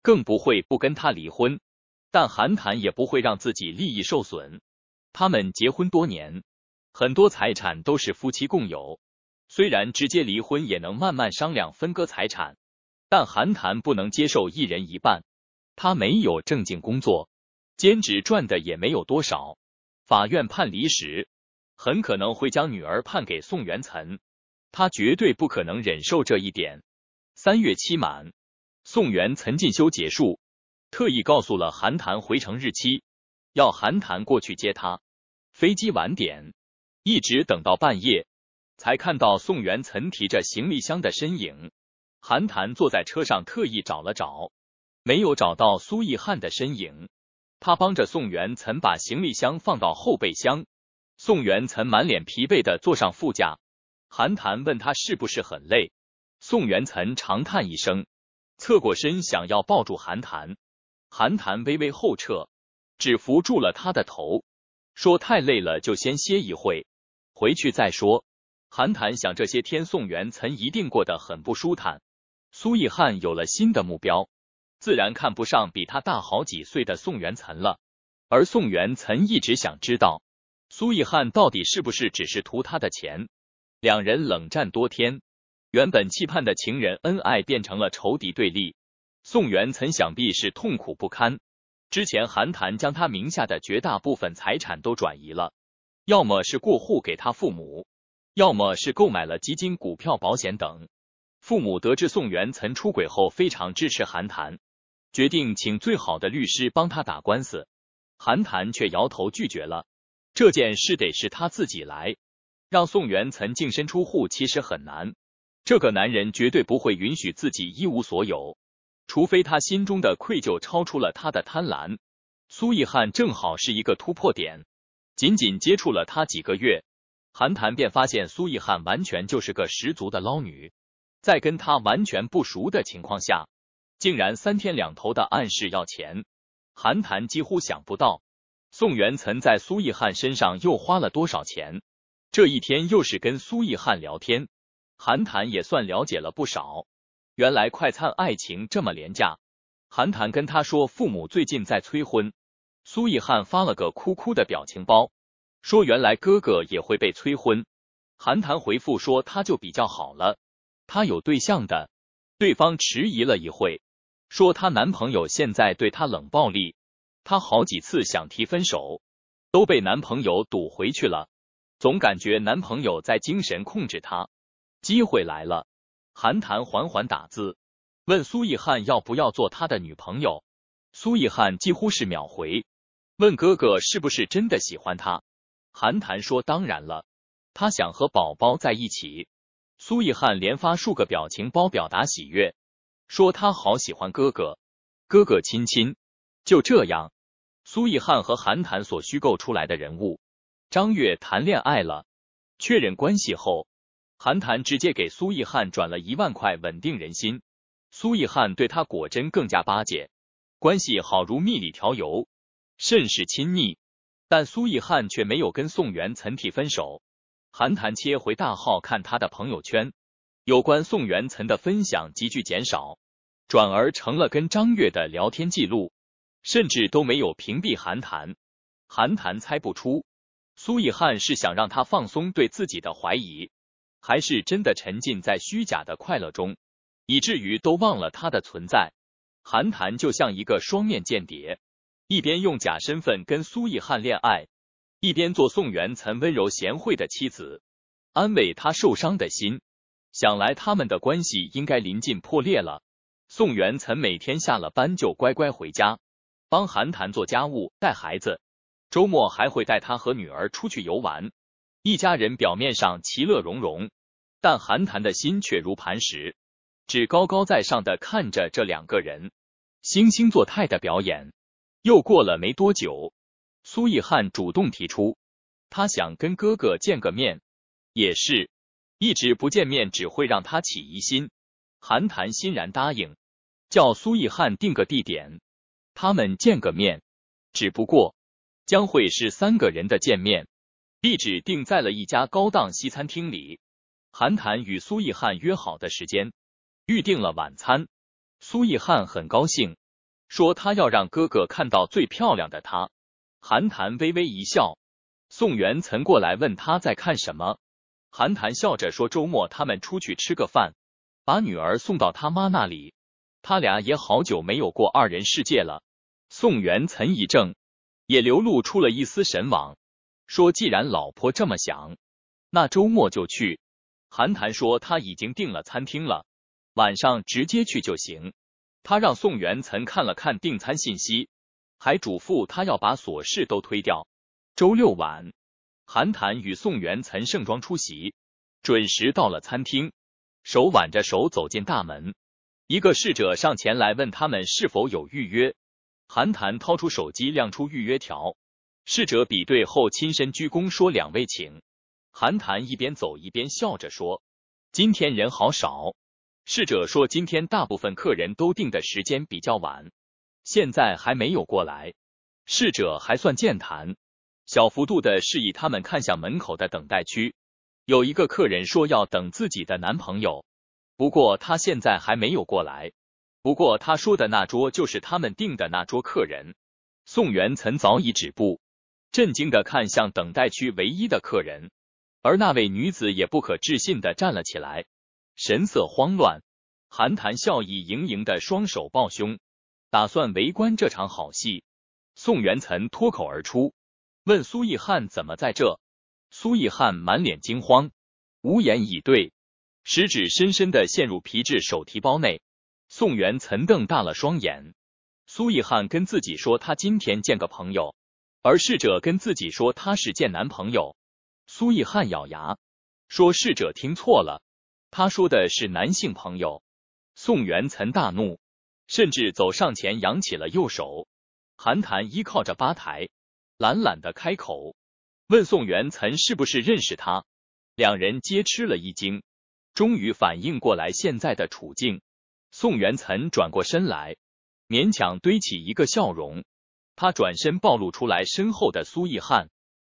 更不会不跟他离婚。但韩谈也不会让自己利益受损。他们结婚多年，很多财产都是夫妻共有。虽然直接离婚也能慢慢商量分割财产，但韩谈不能接受一人一半。他没有正经工作，兼职赚的也没有多少。法院判离时，很可能会将女儿判给宋元岑，他绝对不可能忍受这一点。三月期满，宋元岑进修结束，特意告诉了韩谈回城日期，要韩谈过去接他。飞机晚点，一直等到半夜，才看到宋元岑提着行李箱的身影。韩谈坐在车上，特意找了找，没有找到苏亦翰的身影。他帮着宋元岑把行李箱放到后备箱。宋元岑满脸疲惫的坐上副驾，韩谈问他是不是很累。宋元岑长叹一声，侧过身想要抱住韩谈，韩谈微微后撤，只扶住了他的头。说太累了，就先歇一会，回去再说。韩谭想，这些天宋元岑一定过得很不舒坦。苏意汉有了新的目标，自然看不上比他大好几岁的宋元岑了。而宋元岑一直想知道，苏意汉到底是不是只是图他的钱。两人冷战多天，原本期盼的情人恩爱变成了仇敌对立。宋元岑想必是痛苦不堪。之前韩谈将他名下的绝大部分财产都转移了，要么是过户给他父母，要么是购买了基金、股票、保险等。父母得知宋元曾出轨后，非常支持韩谈，决定请最好的律师帮他打官司。韩谈却摇头拒绝了，这件事得是他自己来。让宋元曾净身出户其实很难，这个男人绝对不会允许自己一无所有。除非他心中的愧疚超出了他的贪婪，苏意汉正好是一个突破点。仅仅接触了他几个月，韩谈便发现苏意汉完全就是个十足的捞女，在跟他完全不熟的情况下，竟然三天两头的暗示要钱。韩谈几乎想不到宋元曾在苏意汉身上又花了多少钱。这一天又是跟苏意汉聊天，韩谈也算了解了不少。原来快餐爱情这么廉价。韩谈跟他说，父母最近在催婚。苏一汉发了个哭哭的表情包，说原来哥哥也会被催婚。韩谈回复说他就比较好了，他有对象的。对方迟疑了一会，说她男朋友现在对她冷暴力，她好几次想提分手，都被男朋友堵回去了。总感觉男朋友在精神控制她。机会来了。韩谈缓缓打字，问苏一汉要不要做他的女朋友。苏一汉几乎是秒回，问哥哥是不是真的喜欢他。韩谈说当然了，他想和宝宝在一起。苏一汉连发数个表情包表达喜悦，说他好喜欢哥哥，哥哥亲亲。就这样，苏一汉和韩谈所虚构出来的人物张月谈恋爱了。确认关系后。韩谈直接给苏亦汉转了一万块，稳定人心。苏亦汉对他果真更加巴结，关系好如蜜里调油，甚是亲昵。但苏亦汉却没有跟宋元岑提分手。韩谈切回大号看他的朋友圈，有关宋元岑的分享急剧减少，转而成了跟张月的聊天记录，甚至都没有屏蔽韩谈。韩谈猜不出，苏亦汉是想让他放松对自己的怀疑。还是真的沉浸在虚假的快乐中，以至于都忘了他的存在。韩谈就像一个双面间谍，一边用假身份跟苏亦翰恋爱，一边做宋元岑温柔贤惠的妻子，安慰他受伤的心。想来他们的关系应该临近破裂了。宋元岑每天下了班就乖乖回家，帮韩谈做家务、带孩子，周末还会带他和女儿出去游玩。一家人表面上其乐融融，但韩谈的心却如磐石，只高高在上的看着这两个人惺惺作态的表演。又过了没多久，苏奕翰主动提出，他想跟哥哥见个面，也是一直不见面只会让他起疑心。韩谈欣然答应，叫苏奕翰定个地点，他们见个面，只不过将会是三个人的见面。地址定在了一家高档西餐厅里，韩谈与苏亦翰约好的时间，预定了晚餐。苏亦翰很高兴，说他要让哥哥看到最漂亮的她。韩谈微微一笑。宋元曾过来问他在看什么，韩谈笑着说周末他们出去吃个饭，把女儿送到他妈那里，他俩也好久没有过二人世界了。宋元曾一怔，也流露出了一丝神往。说：“既然老婆这么想，那周末就去。”韩谈说：“他已经订了餐厅了，晚上直接去就行。”他让宋元曾看了看订餐信息，还嘱咐他要把琐事都推掉。周六晚，韩谈与宋元曾盛装出席，准时到了餐厅，手挽着手走进大门。一个侍者上前来问他们是否有预约，韩谈掏出手机亮出预约条。侍者比对后，亲身鞠躬说：“两位请。”韩谈一边走一边笑着说：“今天人好少。”侍者说：“今天大部分客人都订的时间比较晚，现在还没有过来。”侍者还算健谈，小幅度的示意他们看向门口的等待区。有一个客人说要等自己的男朋友，不过他现在还没有过来。不过他说的那桌就是他们订的那桌客人。宋元岑早已止步。震惊的看向等待区唯一的客人，而那位女子也不可置信的站了起来，神色慌乱。寒谈笑意盈盈的双手抱胸，打算围观这场好戏。宋元岑脱口而出，问苏义汉怎么在这。苏义汉满脸惊慌，无言以对，食指深深的陷入皮质手提包内。宋元岑瞪大了双眼。苏义汉跟自己说，他今天见个朋友。而侍者跟自己说他是见男朋友，苏奕汉咬牙说侍者听错了，他说的是男性朋友。宋元岑大怒，甚至走上前扬起了右手。韩谈依靠着吧台，懒懒的开口问宋元岑是不是认识他。两人皆吃了一惊，终于反应过来现在的处境。宋元岑转过身来，勉强堆起一个笑容。他转身暴露出来，身后的苏奕翰，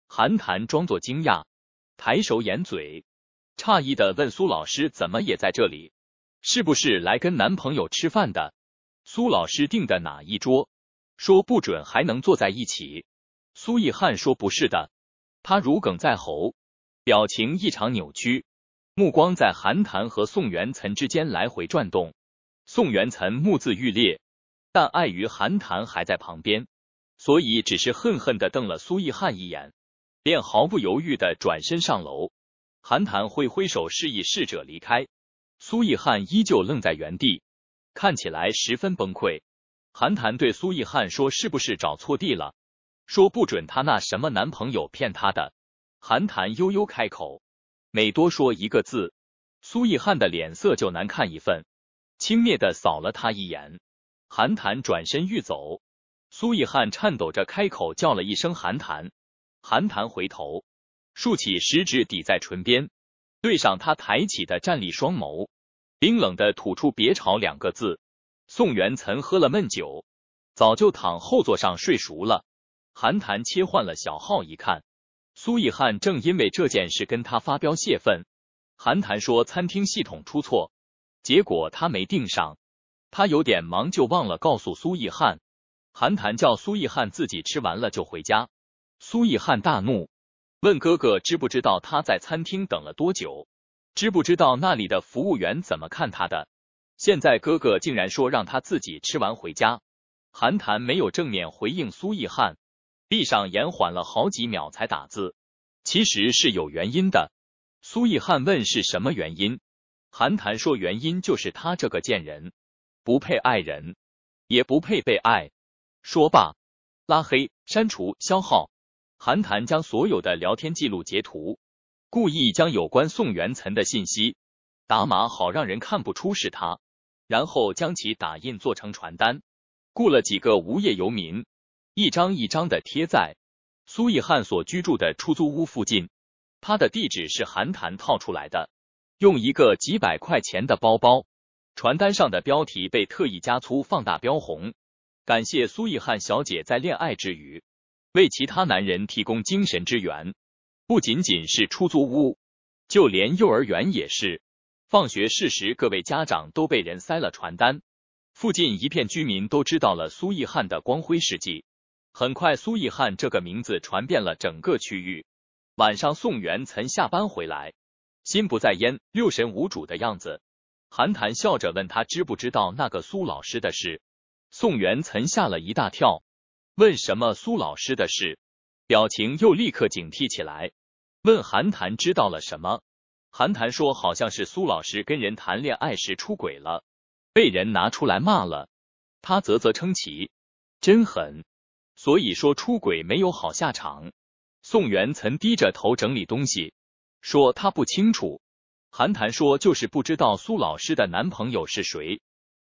韩谈装作惊讶，抬手掩嘴，诧异的问：“苏老师怎么也在这里？是不是来跟男朋友吃饭的？苏老师订的哪一桌？说不准还能坐在一起。”苏奕翰说：“不是的。”他如鲠在喉，表情异常扭曲，目光在韩谈和宋元岑之间来回转动。宋元岑目字欲裂，但碍于韩谈还在旁边。所以，只是恨恨的瞪了苏奕汉一眼，便毫不犹豫的转身上楼。韩谈挥挥手示意侍者离开，苏奕汉依旧愣在原地，看起来十分崩溃。韩谈对苏奕汉说：“是不是找错地了？说不准他那什么男朋友骗他的。”韩谈悠悠开口，每多说一个字，苏奕汉的脸色就难看一份，轻蔑的扫了他一眼。韩谈转身欲走。苏一汉颤抖着开口叫了一声“韩谈”，韩谈回头，竖起食指抵在唇边，对上他抬起的站立双眸，冰冷的吐出“别吵”两个字。宋元岑喝了闷酒，早就躺后座上睡熟了。韩谈切换了小号一看，苏一汉正因为这件事跟他发飙泄愤。韩谈说餐厅系统出错，结果他没订上，他有点忙就忘了告诉苏一汉。韩谈叫苏奕汉自己吃完了就回家。苏奕汉大怒，问哥哥知不知道他在餐厅等了多久，知不知道那里的服务员怎么看他的。现在哥哥竟然说让他自己吃完回家。韩谈没有正面回应苏奕汉，闭上眼缓了好几秒才打字。其实是有原因的。苏奕汉问是什么原因，韩谈说原因就是他这个贱人不配爱人，也不配被爱。说罢，拉黑、删除、消耗。韩谈将所有的聊天记录截图，故意将有关宋元岑的信息打码，好让人看不出是他，然后将其打印做成传单，雇了几个无业游民，一张一张的贴在苏一汉所居住的出租屋附近。他的地址是韩谈套出来的，用一个几百块钱的包包。传单上的标题被特意加粗、放大、标红。感谢苏亦汉小姐在恋爱之余，为其他男人提供精神支援，不仅仅是出租屋，就连幼儿园也是。放学适时，各位家长都被人塞了传单，附近一片居民都知道了苏亦汉的光辉事迹。很快，苏亦汉这个名字传遍了整个区域。晚上，宋元曾下班回来，心不在焉、六神无主的样子。韩谈笑着问他知不知道那个苏老师的事。宋元曾吓了一大跳，问什么苏老师的事，表情又立刻警惕起来，问韩谈知道了什么。韩谈说好像是苏老师跟人谈恋爱时出轨了，被人拿出来骂了。他啧啧称奇，真狠，所以说出轨没有好下场。宋元曾低着头整理东西，说他不清楚。韩谈说就是不知道苏老师的男朋友是谁。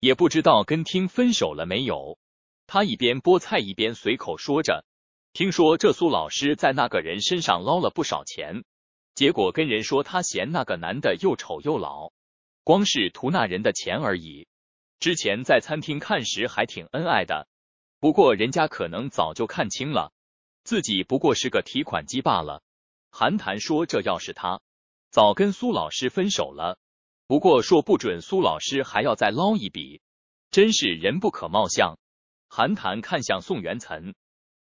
也不知道跟听分手了没有。他一边剥菜一边随口说着：“听说这苏老师在那个人身上捞了不少钱，结果跟人说他嫌那个男的又丑又老，光是图那人的钱而已。之前在餐厅看时还挺恩爱的，不过人家可能早就看清了，自己不过是个提款机罢了。”韩谈说：“这要是他，早跟苏老师分手了。”不过说不准苏老师还要再捞一笔，真是人不可貌相。韩谈看向宋元岑，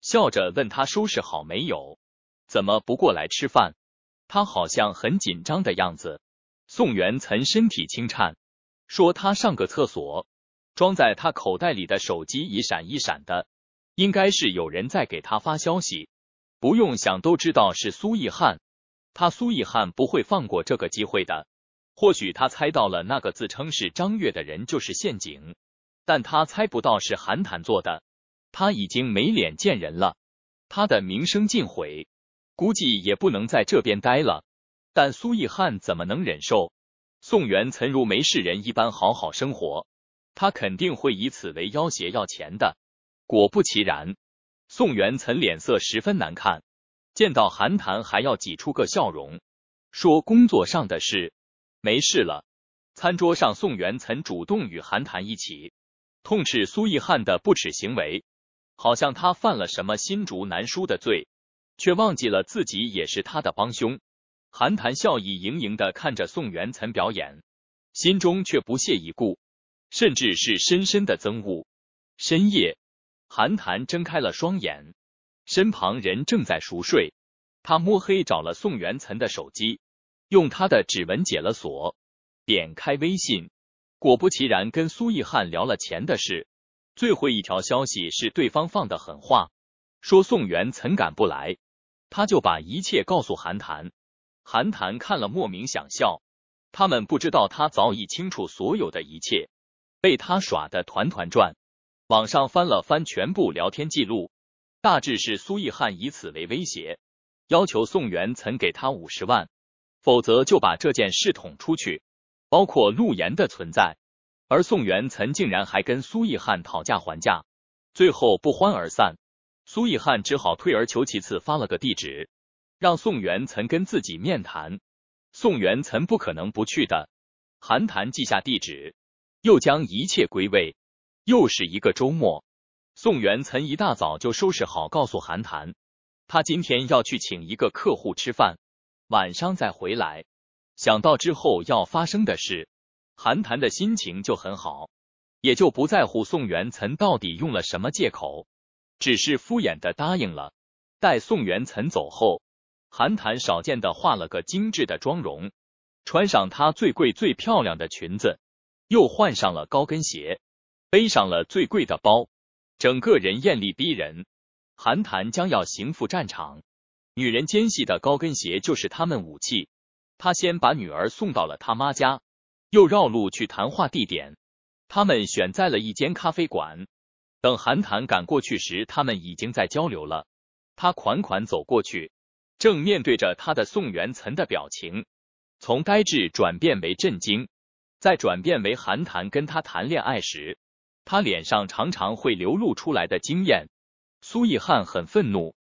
笑着问他收拾好没有？怎么不过来吃饭？他好像很紧张的样子。宋元岑身体轻颤，说他上个厕所。装在他口袋里的手机一闪一闪的，应该是有人在给他发消息。不用想都知道是苏一汉，他苏一汉不会放过这个机会的。或许他猜到了，那个自称是张月的人就是陷阱，但他猜不到是韩坦做的。他已经没脸见人了，他的名声尽毁，估计也不能在这边待了。但苏意汉怎么能忍受？宋元岑如没事人一般好好生活，他肯定会以此为要挟要钱的。果不其然，宋元岑脸色十分难看，见到韩谈还要挤出个笑容，说工作上的事。没事了。餐桌上，宋元岑主动与韩谈一起痛斥苏意汉的不耻行为，好像他犯了什么心竹难书的罪，却忘记了自己也是他的帮凶。韩谈笑意盈盈的看着宋元岑表演，心中却不屑一顾，甚至是深深的憎恶。深夜，韩谈睁开了双眼，身旁人正在熟睡，他摸黑找了宋元岑的手机。用他的指纹解了锁，点开微信，果不其然跟苏奕翰聊了钱的事。最后一条消息是对方放的狠话，说宋元曾敢不来，他就把一切告诉韩谈。韩谈看了莫名想笑，他们不知道他早已清楚所有的一切，被他耍的团团转。网上翻了翻全部聊天记录，大致是苏奕翰以此为威胁，要求宋元曾给他五十万。否则就把这件事捅出去，包括陆岩的存在。而宋元岑竟然还跟苏亦翰讨价还价，最后不欢而散。苏亦翰只好退而求其次，发了个地址，让宋元岑跟自己面谈。宋元岑不可能不去的。韩谈记下地址，又将一切归位。又是一个周末，宋元岑一大早就收拾好，告诉韩谈，他今天要去请一个客户吃饭。晚上再回来，想到之后要发生的事，韩谈的心情就很好，也就不在乎宋元岑到底用了什么借口，只是敷衍的答应了。待宋元岑走后，韩谈少见的画了个精致的妆容，穿上她最贵最漂亮的裙子，又换上了高跟鞋，背上了最贵的包，整个人艳丽逼人。韩谈将要行赴战场。女人尖细的高跟鞋就是他们武器。他先把女儿送到了他妈家，又绕路去谈话地点。他们选在了一间咖啡馆。等韩谈赶过去时，他们已经在交流了。他款款走过去，正面对着他的宋元岑的表情，从呆滞转变为震惊，再转变为韩谈跟他谈恋爱时，他脸上常常会流露出来的惊艳。苏一汉很愤怒。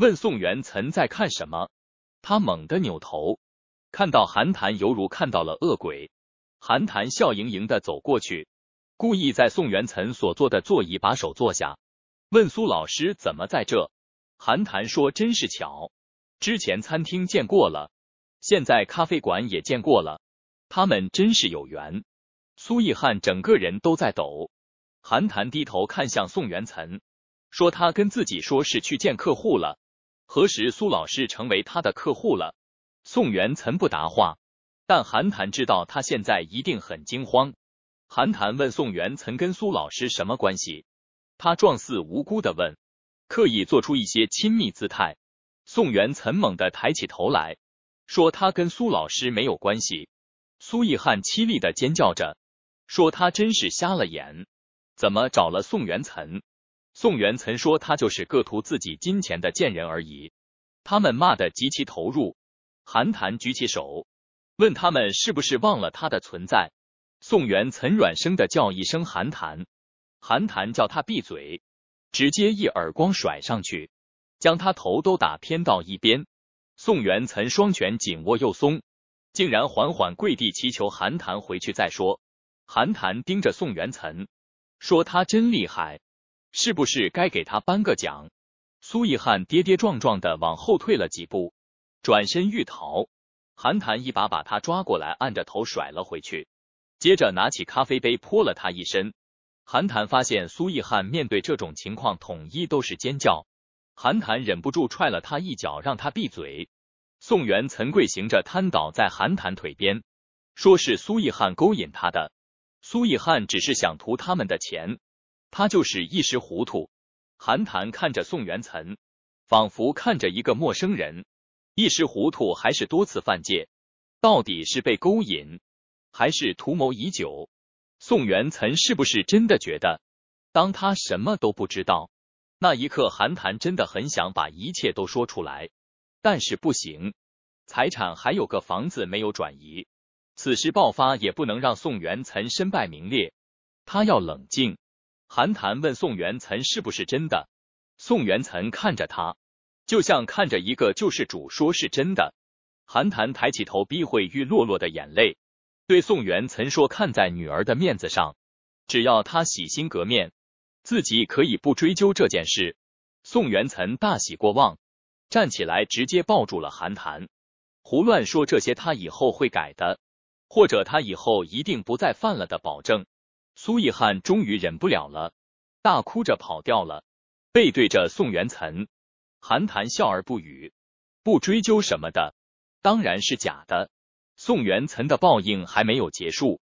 问宋元岑在看什么？他猛地扭头，看到韩谈犹如看到了恶鬼。韩谈笑盈盈的走过去，故意在宋元岑所坐的座椅把手坐下，问苏老师怎么在这？韩谈说：“真是巧，之前餐厅见过了，现在咖啡馆也见过了，他们真是有缘。”苏奕翰整个人都在抖。韩谈低头看向宋元岑，说：“他跟自己说是去见客户了。”何时苏老师成为他的客户了？宋元曾不答话，但韩谈知道他现在一定很惊慌。韩谈问宋元曾跟苏老师什么关系？他状似无辜的问，刻意做出一些亲密姿态。宋元曾猛地抬起头来说他跟苏老师没有关系。苏一汉凄厉的尖叫着说他真是瞎了眼，怎么找了宋元岑？宋元曾说他就是各图自己金钱的贱人而已。他们骂的极其投入。韩谈举起手，问他们是不是忘了他的存在。宋元曾软声的叫一声韩谈，韩谈叫他闭嘴，直接一耳光甩上去，将他头都打偏到一边。宋元曾双拳紧握又松，竟然缓缓跪地祈求韩谈回去再说。韩谈盯着宋元曾，说他真厉害。是不是该给他颁个奖？苏一汉跌跌撞撞的往后退了几步，转身欲逃，韩谈一把把他抓过来，按着头甩了回去，接着拿起咖啡杯泼了他一身。韩谈发现苏一汉面对这种情况，统一都是尖叫，韩谈忍不住踹了他一脚，让他闭嘴。宋元、岑跪行着瘫倒在韩谈腿边，说是苏一汉勾引他的，苏一汉只是想图他们的钱。他就是一时糊涂。韩谈看着宋元岑，仿佛看着一个陌生人。一时糊涂还是多次犯贱？到底是被勾引，还是图谋已久？宋元岑是不是真的觉得，当他什么都不知道那一刻，韩谈真的很想把一切都说出来，但是不行。财产还有个房子没有转移，此事爆发也不能让宋元岑身败名裂。他要冷静。韩谈问宋元岑是不是真的？宋元岑看着他，就像看着一个救世主，说是真的。韩谈抬起头，逼回玉落落的眼泪，对宋元岑说：“看在女儿的面子上，只要他洗心革面，自己可以不追究这件事。”宋元岑大喜过望，站起来直接抱住了韩谈，胡乱说这些他以后会改的，或者他以后一定不再犯了的保证。苏奕汉终于忍不了了，大哭着跑掉了，背对着宋元岑。韩谈笑而不语，不追究什么的，当然是假的。宋元岑的报应还没有结束，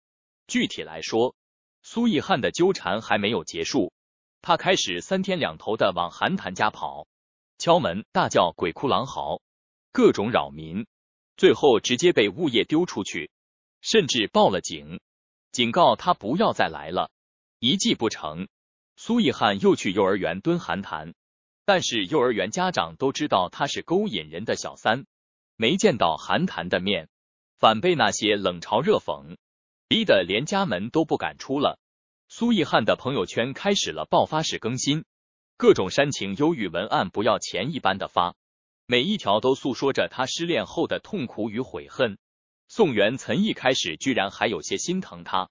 具体来说，苏奕汉的纠缠还没有结束。他开始三天两头的往韩谈家跑，敲门、大叫、鬼哭狼嚎，各种扰民，最后直接被物业丢出去，甚至报了警。警告他不要再来了，一计不成，苏一汉又去幼儿园蹲韩谈，但是幼儿园家长都知道他是勾引人的小三，没见到韩谈的面，反被那些冷嘲热讽，逼得连家门都不敢出了。苏一汉的朋友圈开始了爆发式更新，各种煽情忧郁文案不要钱一般的发，每一条都诉说着他失恋后的痛苦与悔恨。宋元岑一开始居然还有些心疼他，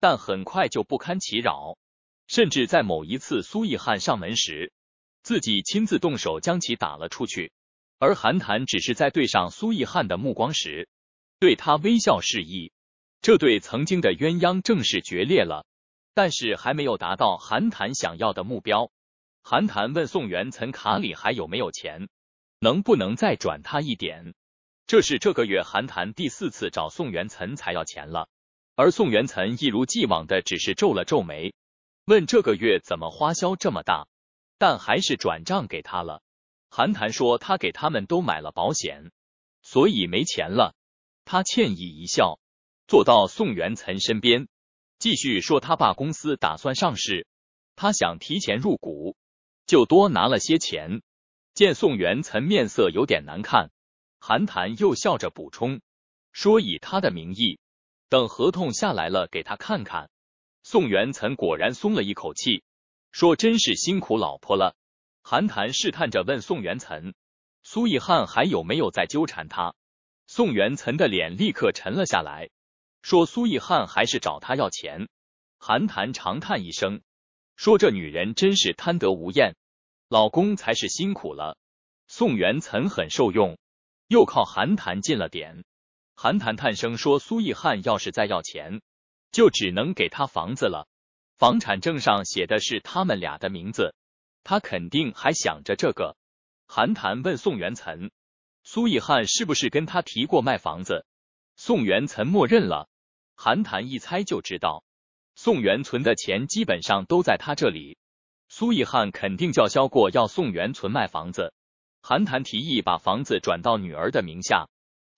但很快就不堪其扰，甚至在某一次苏意汉上门时，自己亲自动手将其打了出去。而韩谈只是在对上苏意汉的目光时，对他微笑示意。这对曾经的鸳鸯正式决裂了，但是还没有达到韩谈想要的目标。韩谈问宋元岑卡里还有没有钱，能不能再转他一点？这是这个月韩谈第四次找宋元岑才要钱了，而宋元岑一如既往的只是皱了皱眉，问这个月怎么花销这么大，但还是转账给他了。韩谈说他给他们都买了保险，所以没钱了。他歉意一笑，坐到宋元岑身边，继续说他爸公司打算上市，他想提前入股，就多拿了些钱。见宋元岑面色有点难看。韩谈又笑着补充说：“以他的名义，等合同下来了，给他看看。”宋元岑果然松了一口气，说：“真是辛苦老婆了。”韩谈试探着问宋元岑：“苏以汉还有没有在纠缠他？”宋元岑的脸立刻沉了下来，说：“苏以汉还是找他要钱。”韩谈长叹一声，说：“这女人真是贪得无厌，老公才是辛苦了。”宋元岑很受用。又靠韩谈近了点，韩谈叹声说：“苏意汉要是再要钱，就只能给他房子了。房产证上写的是他们俩的名字，他肯定还想着这个。”韩谈问宋元岑：“苏意汉是不是跟他提过卖房子？”宋元岑默认了。韩谈一猜就知道，宋元存的钱基本上都在他这里，苏意汉肯定叫嚣过要宋元存卖房子。韩谈提议把房子转到女儿的名下，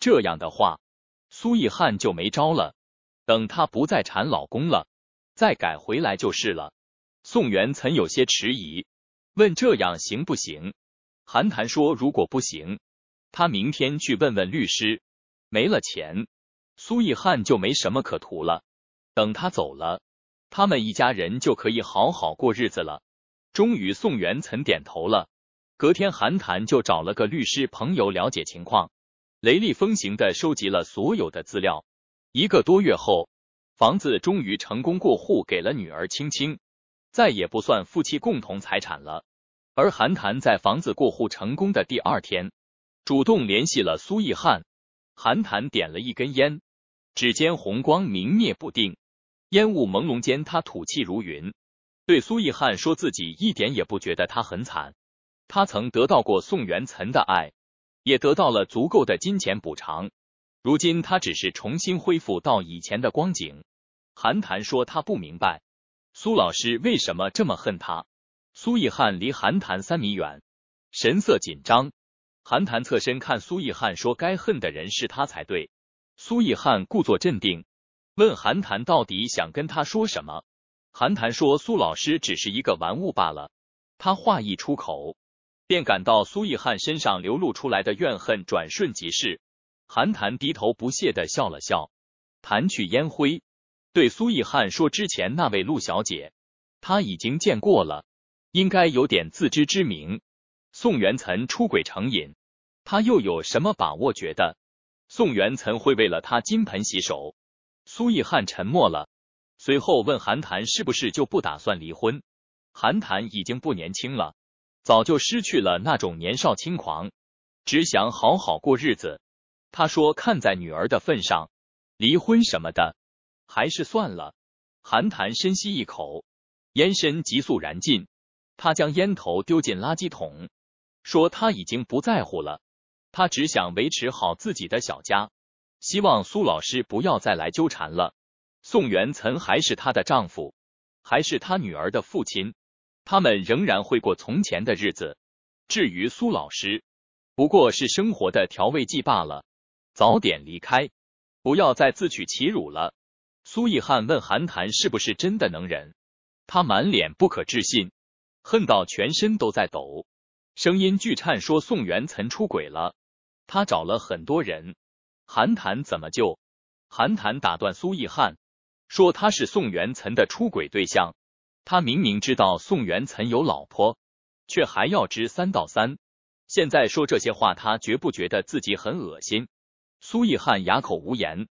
这样的话，苏意汉就没招了。等他不再缠老公了，再改回来就是了。宋元曾有些迟疑，问这样行不行？韩谈说如果不行，他明天去问问律师。没了钱，苏意汉就没什么可图了。等他走了，他们一家人就可以好好过日子了。终于，宋元曾点头了。隔天，韩谈就找了个律师朋友了解情况，雷厉风行的收集了所有的资料。一个多月后，房子终于成功过户给了女儿青青，再也不算夫妻共同财产了。而韩谈在房子过户成功的第二天，主动联系了苏奕翰。韩谈点了一根烟，指尖红光明灭不定，烟雾朦胧间，他吐气如云，对苏奕翰说自己一点也不觉得他很惨。他曾得到过宋元岑的爱，也得到了足够的金钱补偿。如今他只是重新恢复到以前的光景。韩谈说他不明白苏老师为什么这么恨他。苏意汉离韩谈三米远，神色紧张。韩谈侧身看苏意汉说：“该恨的人是他才对。”苏意汉故作镇定，问韩谈到底想跟他说什么。韩谈说：“苏老师只是一个玩物罢了。”他话一出口。便感到苏义汉身上流露出来的怨恨转瞬即逝，韩谈低头不屑的笑了笑，弹去烟灰，对苏义汉说：“之前那位陆小姐，他已经见过了，应该有点自知之明。宋元岑出轨成瘾，他又有什么把握觉得宋元岑会为了他金盆洗手？”苏义汉沉默了，随后问韩谈：“是不是就不打算离婚？”韩谈已经不年轻了。早就失去了那种年少轻狂，只想好好过日子。他说：“看在女儿的份上，离婚什么的还是算了。”韩谈深吸一口，烟身急速燃尽，他将烟头丢进垃圾桶，说：“他已经不在乎了，他只想维持好自己的小家，希望苏老师不要再来纠缠了。”宋元岑还是他的丈夫，还是他女儿的父亲。他们仍然会过从前的日子。至于苏老师，不过是生活的调味剂罢了。早点离开，不要再自取其辱了。苏意汉问韩谈是不是真的能忍？他满脸不可置信，恨到全身都在抖，声音巨颤说：“宋元岑出轨了，他找了很多人。”韩谈怎么救？韩谈打断苏意汉，说他是宋元岑的出轨对象。他明明知道宋元曾有老婆，却还要知三道三。现在说这些话，他绝不觉得自己很恶心。苏意汉哑口无言。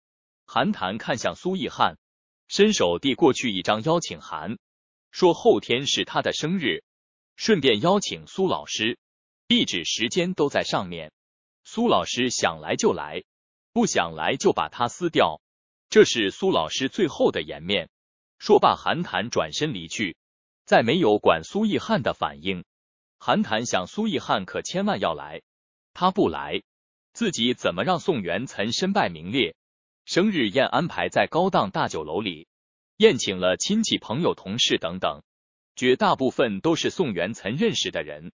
韩谈看向苏意汉，伸手递过去一张邀请函，说：“后天是他的生日，顺便邀请苏老师。地址、时间都在上面。苏老师想来就来，不想来就把他撕掉。这是苏老师最后的颜面。”说罢，韩谈转身离去，再没有管苏意汉的反应。韩谈想，苏意汉可千万要来，他不来，自己怎么让宋元曾身败名裂？生日宴安排在高档大酒楼里，宴请了亲戚、朋友、同事等等，绝大部分都是宋元曾认识的人。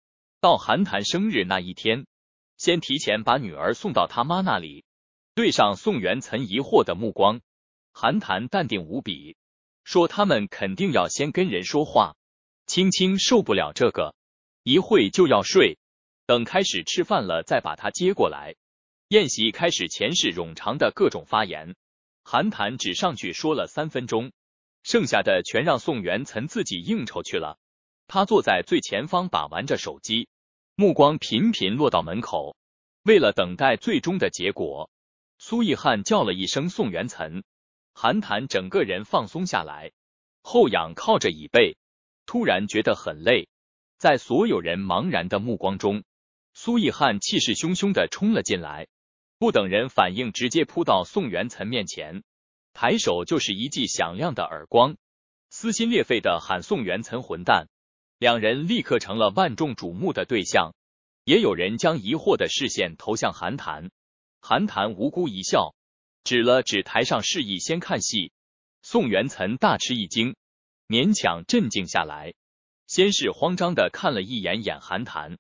到韩谈生日那一天，先提前把女儿送到他妈那里。对上宋元曾疑惑的目光，韩谈淡定无比。说他们肯定要先跟人说话，青青受不了这个，一会就要睡，等开始吃饭了再把他接过来。宴席开始前是冗长的各种发言，韩谈只上去说了三分钟，剩下的全让宋元岑自己应酬去了。他坐在最前方，把玩着手机，目光频频落到门口，为了等待最终的结果，苏一汉叫了一声宋元岑。韩谈整个人放松下来，后仰靠着椅背，突然觉得很累。在所有人茫然的目光中，苏奕翰气势汹汹的冲了进来，不等人反应，直接扑到宋元岑面前，抬手就是一记响亮的耳光，撕心裂肺的喊宋元岑混蛋。两人立刻成了万众瞩目的对象，也有人将疑惑的视线投向韩谈。韩谈无辜一笑。指了指台上，示意先看戏。宋元岑大吃一惊，勉强镇静下来，先是慌张的看了一眼眼寒潭，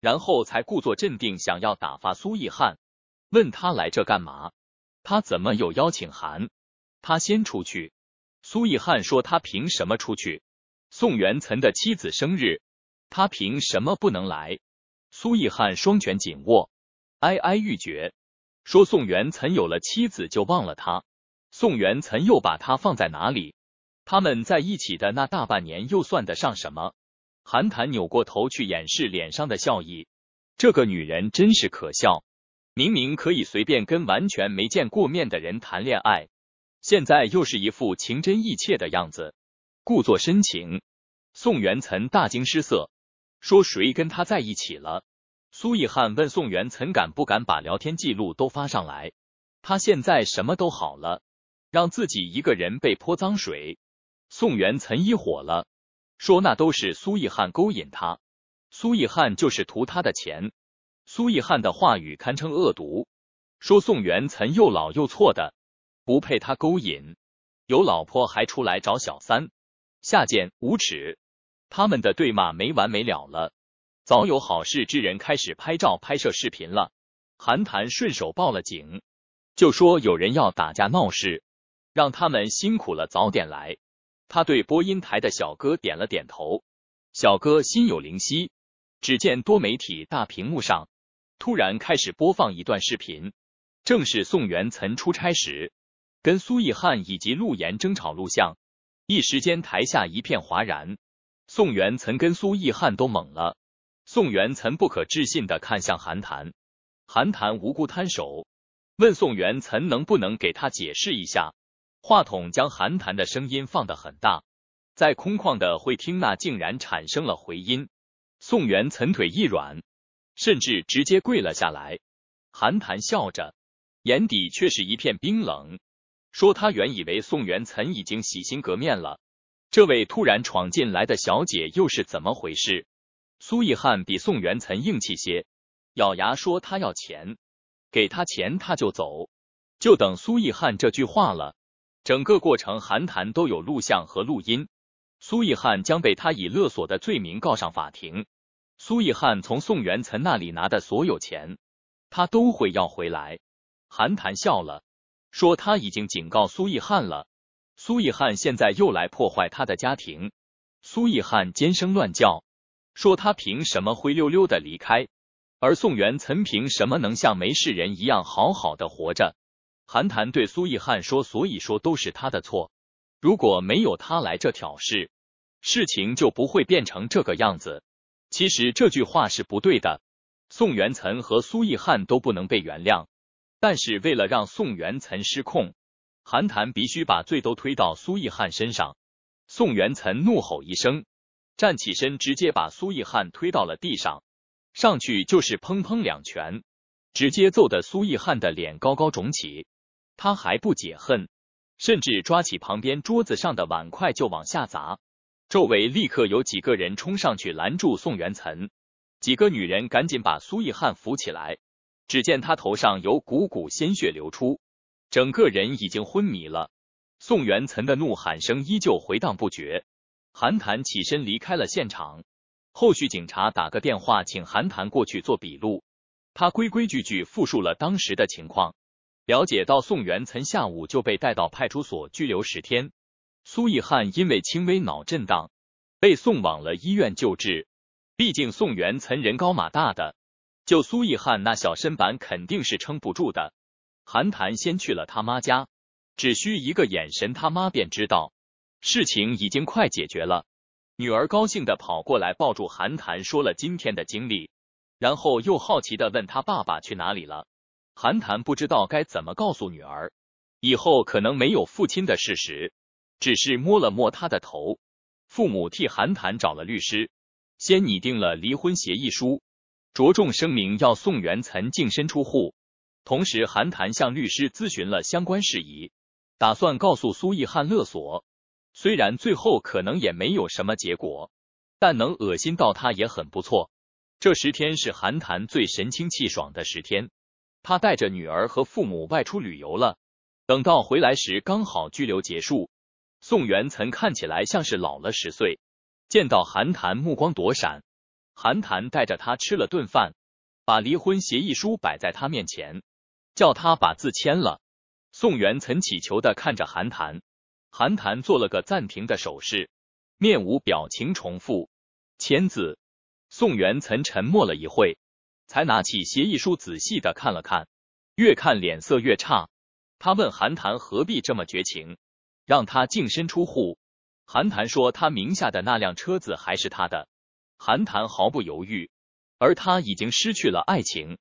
然后才故作镇定，想要打发苏奕翰，问他来这干嘛，他怎么有邀请函，他先出去。苏奕翰说他凭什么出去？宋元岑的妻子生日，他凭什么不能来？苏奕翰双拳紧握，哀哀欲绝。说宋元曾有了妻子就忘了他，宋元曾又把他放在哪里？他们在一起的那大半年又算得上什么？韩谈扭过头去掩饰脸上的笑意，这个女人真是可笑，明明可以随便跟完全没见过面的人谈恋爱，现在又是一副情真意切的样子，故作深情。宋元曾大惊失色，说谁跟他在一起了？苏一汉问宋元岑敢不敢把聊天记录都发上来？他现在什么都好了，让自己一个人被泼脏水。宋元岑一火了，说那都是苏一汉勾引他，苏一汉就是图他的钱。苏一汉的话语堪称恶毒，说宋元岑又老又错的，不配他勾引，有老婆还出来找小三，下贱无耻。他们的对骂没完没了了。早有好事之人开始拍照、拍摄视频了。韩谈顺手报了警，就说有人要打架闹事，让他们辛苦了，早点来。他对播音台的小哥点了点头，小哥心有灵犀。只见多媒体大屏幕上突然开始播放一段视频，正是宋元曾出差时跟苏奕翰以及陆岩争吵录像。一时间台下一片哗然，宋元曾跟苏奕翰都懵了。宋元岑不可置信的看向韩谈，韩谈无辜摊手，问宋元岑能不能给他解释一下。话筒将韩谈的声音放得很大，在空旷的会厅那竟然产生了回音。宋元岑腿一软，甚至直接跪了下来。韩谈笑着，眼底却是一片冰冷，说他原以为宋元岑已经洗心革面了，这位突然闯进来的小姐又是怎么回事？苏奕汉比宋元岑硬气些，咬牙说：“他要钱，给他钱他就走，就等苏奕汉这句话了。”整个过程韩谈都有录像和录音。苏奕汉将被他以勒索的罪名告上法庭。苏奕汉从宋元岑那里拿的所有钱，他都会要回来。韩谈笑了，说他已经警告苏奕汉了，苏奕汉现在又来破坏他的家庭。苏奕汉尖声乱叫。说他凭什么灰溜溜的离开，而宋元岑凭什么能像没事人一样好好的活着？韩谈对苏奕汉说：“所以说都是他的错，如果没有他来这挑事，事情就不会变成这个样子。”其实这句话是不对的，宋元岑和苏奕汉都不能被原谅。但是为了让宋元岑失控，韩谈必须把罪都推到苏奕汉身上。宋元岑怒吼一声。站起身，直接把苏奕汉推到了地上，上去就是砰砰两拳，直接揍的苏奕汉的脸高高肿起。他还不解恨，甚至抓起旁边桌子上的碗筷就往下砸。周围立刻有几个人冲上去拦住宋元岑，几个女人赶紧把苏奕汉扶起来。只见他头上有股股鲜血流出，整个人已经昏迷了。宋元岑的怒喊声依旧回荡不绝。韩谈起身离开了现场。后续警察打个电话，请韩谈过去做笔录。他规规矩矩复述了当时的情况，了解到宋元岑下午就被带到派出所拘留十天。苏一汉因为轻微脑震荡，被送往了医院救治。毕竟宋元岑人高马大的，就苏一汉那小身板肯定是撑不住的。韩谈先去了他妈家，只需一个眼神，他妈便知道。事情已经快解决了，女儿高兴的跑过来抱住韩谈，说了今天的经历，然后又好奇的问他爸爸去哪里了。韩谈不知道该怎么告诉女儿，以后可能没有父亲的事实，只是摸了摸他的头。父母替韩谈找了律师，先拟定了离婚协议书，着重声明要宋元岑净身出户。同时，韩谈向律师咨询了相关事宜，打算告诉苏毅翰勒索。虽然最后可能也没有什么结果，但能恶心到他也很不错。这十天是韩谈最神清气爽的十天，他带着女儿和父母外出旅游了。等到回来时，刚好拘留结束。宋元曾看起来像是老了十岁，见到韩谈目光躲闪。韩谈带着他吃了顿饭，把离婚协议书摆在他面前，叫他把字签了。宋元曾乞求的看着韩谈。韩谈做了个暂停的手势，面无表情重复签字。宋元岑沉默了一会，才拿起协议书仔细的看了看，越看脸色越差。他问韩谈何必这么绝情，让他净身出户。韩谈说他名下的那辆车子还是他的。韩谈毫不犹豫，而他已经失去了爱情，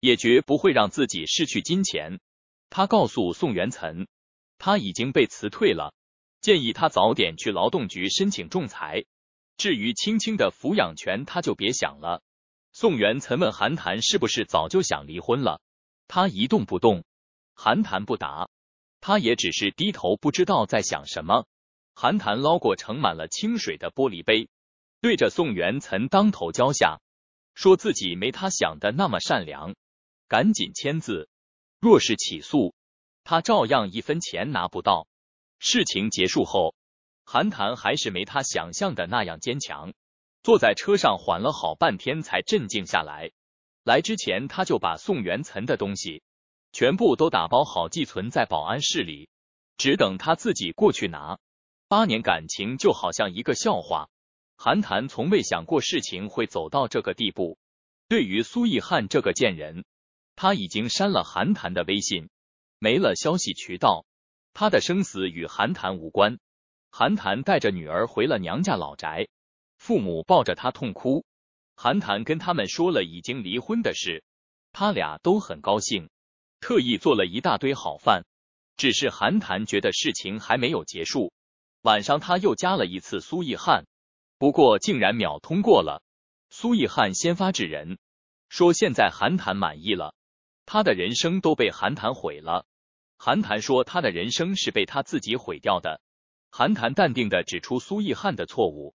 也绝不会让自己失去金钱。他告诉宋元岑，他已经被辞退了。建议他早点去劳动局申请仲裁。至于青青的抚养权，他就别想了。宋元曾问韩谈是不是早就想离婚了，他一动不动，韩谈不答，他也只是低头，不知道在想什么。韩谈捞过盛满了清水的玻璃杯，对着宋元曾当头浇下，说自己没他想的那么善良，赶紧签字。若是起诉，他照样一分钱拿不到。事情结束后，韩谈还是没他想象的那样坚强。坐在车上缓了好半天才镇静下来。来之前，他就把宋元岑的东西全部都打包好，寄存在保安室里，只等他自己过去拿。八年感情就好像一个笑话。韩谈从未想过事情会走到这个地步。对于苏亦翰这个贱人，他已经删了韩谈的微信，没了消息渠道。他的生死与韩谈无关。韩谈带着女儿回了娘家老宅，父母抱着他痛哭。韩谈跟他们说了已经离婚的事，他俩都很高兴，特意做了一大堆好饭。只是韩谈觉得事情还没有结束，晚上他又加了一次苏亦汉，不过竟然秒通过了。苏亦汉先发制人，说现在韩谈满意了，他的人生都被韩谈毁了。韩谈说他的人生是被他自己毁掉的。韩谈淡定的指出苏奕翰的错误，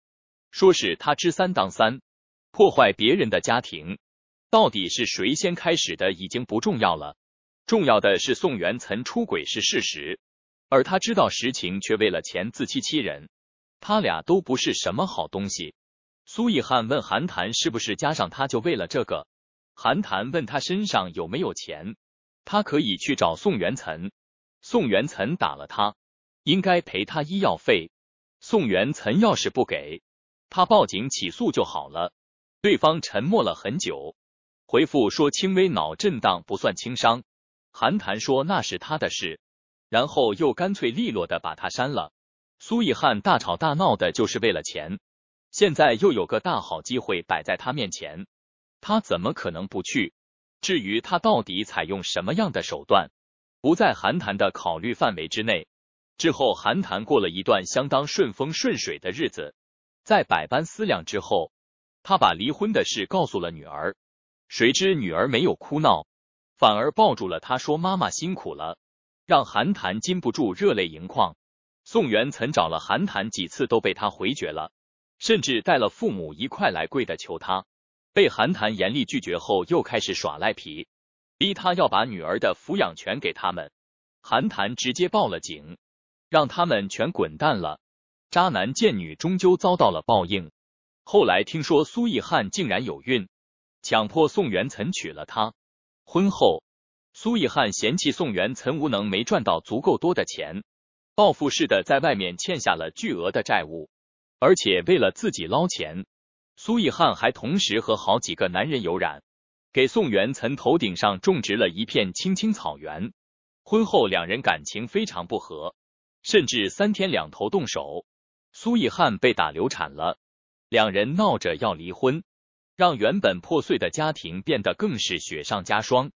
说是他知三当三，破坏别人的家庭。到底是谁先开始的已经不重要了，重要的是宋元岑出轨是事实，而他知道实情却为了钱自欺欺人。他俩都不是什么好东西。苏奕汉问韩谈是不是加上他就为了这个。韩谈问他身上有没有钱。他可以去找宋元岑，宋元岑打了他，应该赔他医药费。宋元岑要是不给，他报警起诉就好了。对方沉默了很久，回复说轻微脑震荡不算轻伤。韩谈说那是他的事，然后又干脆利落的把他删了。苏一汉大吵大闹的就是为了钱，现在又有个大好机会摆在他面前，他怎么可能不去？至于他到底采用什么样的手段，不在韩谈的考虑范围之内。之后，韩谈过了一段相当顺风顺水的日子。在百般思量之后，他把离婚的事告诉了女儿。谁知女儿没有哭闹，反而抱住了他，说：“妈妈辛苦了。”让韩谈禁不住热泪盈眶。宋元曾找了韩谈几次，都被他回绝了，甚至带了父母一块来跪的求他。被韩谈严厉拒绝后，又开始耍赖皮，逼他要把女儿的抚养权给他们。韩谈直接报了警，让他们全滚蛋了。渣男贱女终究遭到了报应。后来听说苏奕翰竟然有孕，强迫宋元岑娶了她。婚后，苏奕翰嫌弃宋元岑无能，没赚到足够多的钱，报复似的在外面欠下了巨额的债务，而且为了自己捞钱。苏一汉还同时和好几个男人有染，给宋元岑头顶上种植了一片青青草原。婚后两人感情非常不和，甚至三天两头动手。苏一汉被打流产了，两人闹着要离婚，让原本破碎的家庭变得更是雪上加霜。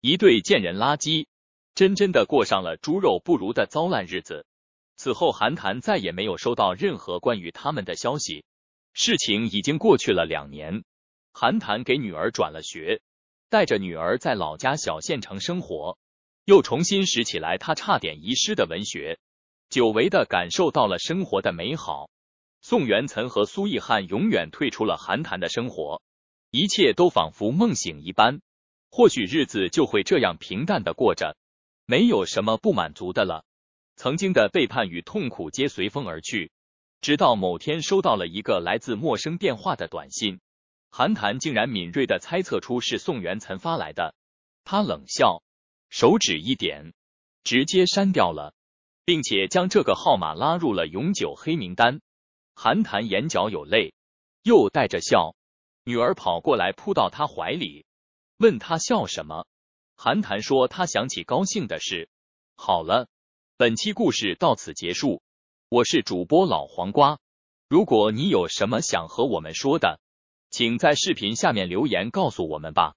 一对贱人垃圾，真真的过上了猪肉不如的糟烂日子。此后韩谈再也没有收到任何关于他们的消息。事情已经过去了两年，韩谈给女儿转了学，带着女儿在老家小县城生活，又重新拾起来他差点遗失的文学，久违的感受到了生活的美好。宋元曾和苏亦翰永远退出了韩谈的生活，一切都仿佛梦醒一般，或许日子就会这样平淡的过着，没有什么不满足的了。曾经的背叛与痛苦皆随风而去。直到某天收到了一个来自陌生电话的短信，韩谈竟然敏锐的猜测出是宋元岑发来的，他冷笑，手指一点，直接删掉了，并且将这个号码拉入了永久黑名单。韩谈眼角有泪，又带着笑，女儿跑过来扑到他怀里，问他笑什么。韩谈说他想起高兴的事。好了，本期故事到此结束。我是主播老黄瓜，如果你有什么想和我们说的，请在视频下面留言告诉我们吧。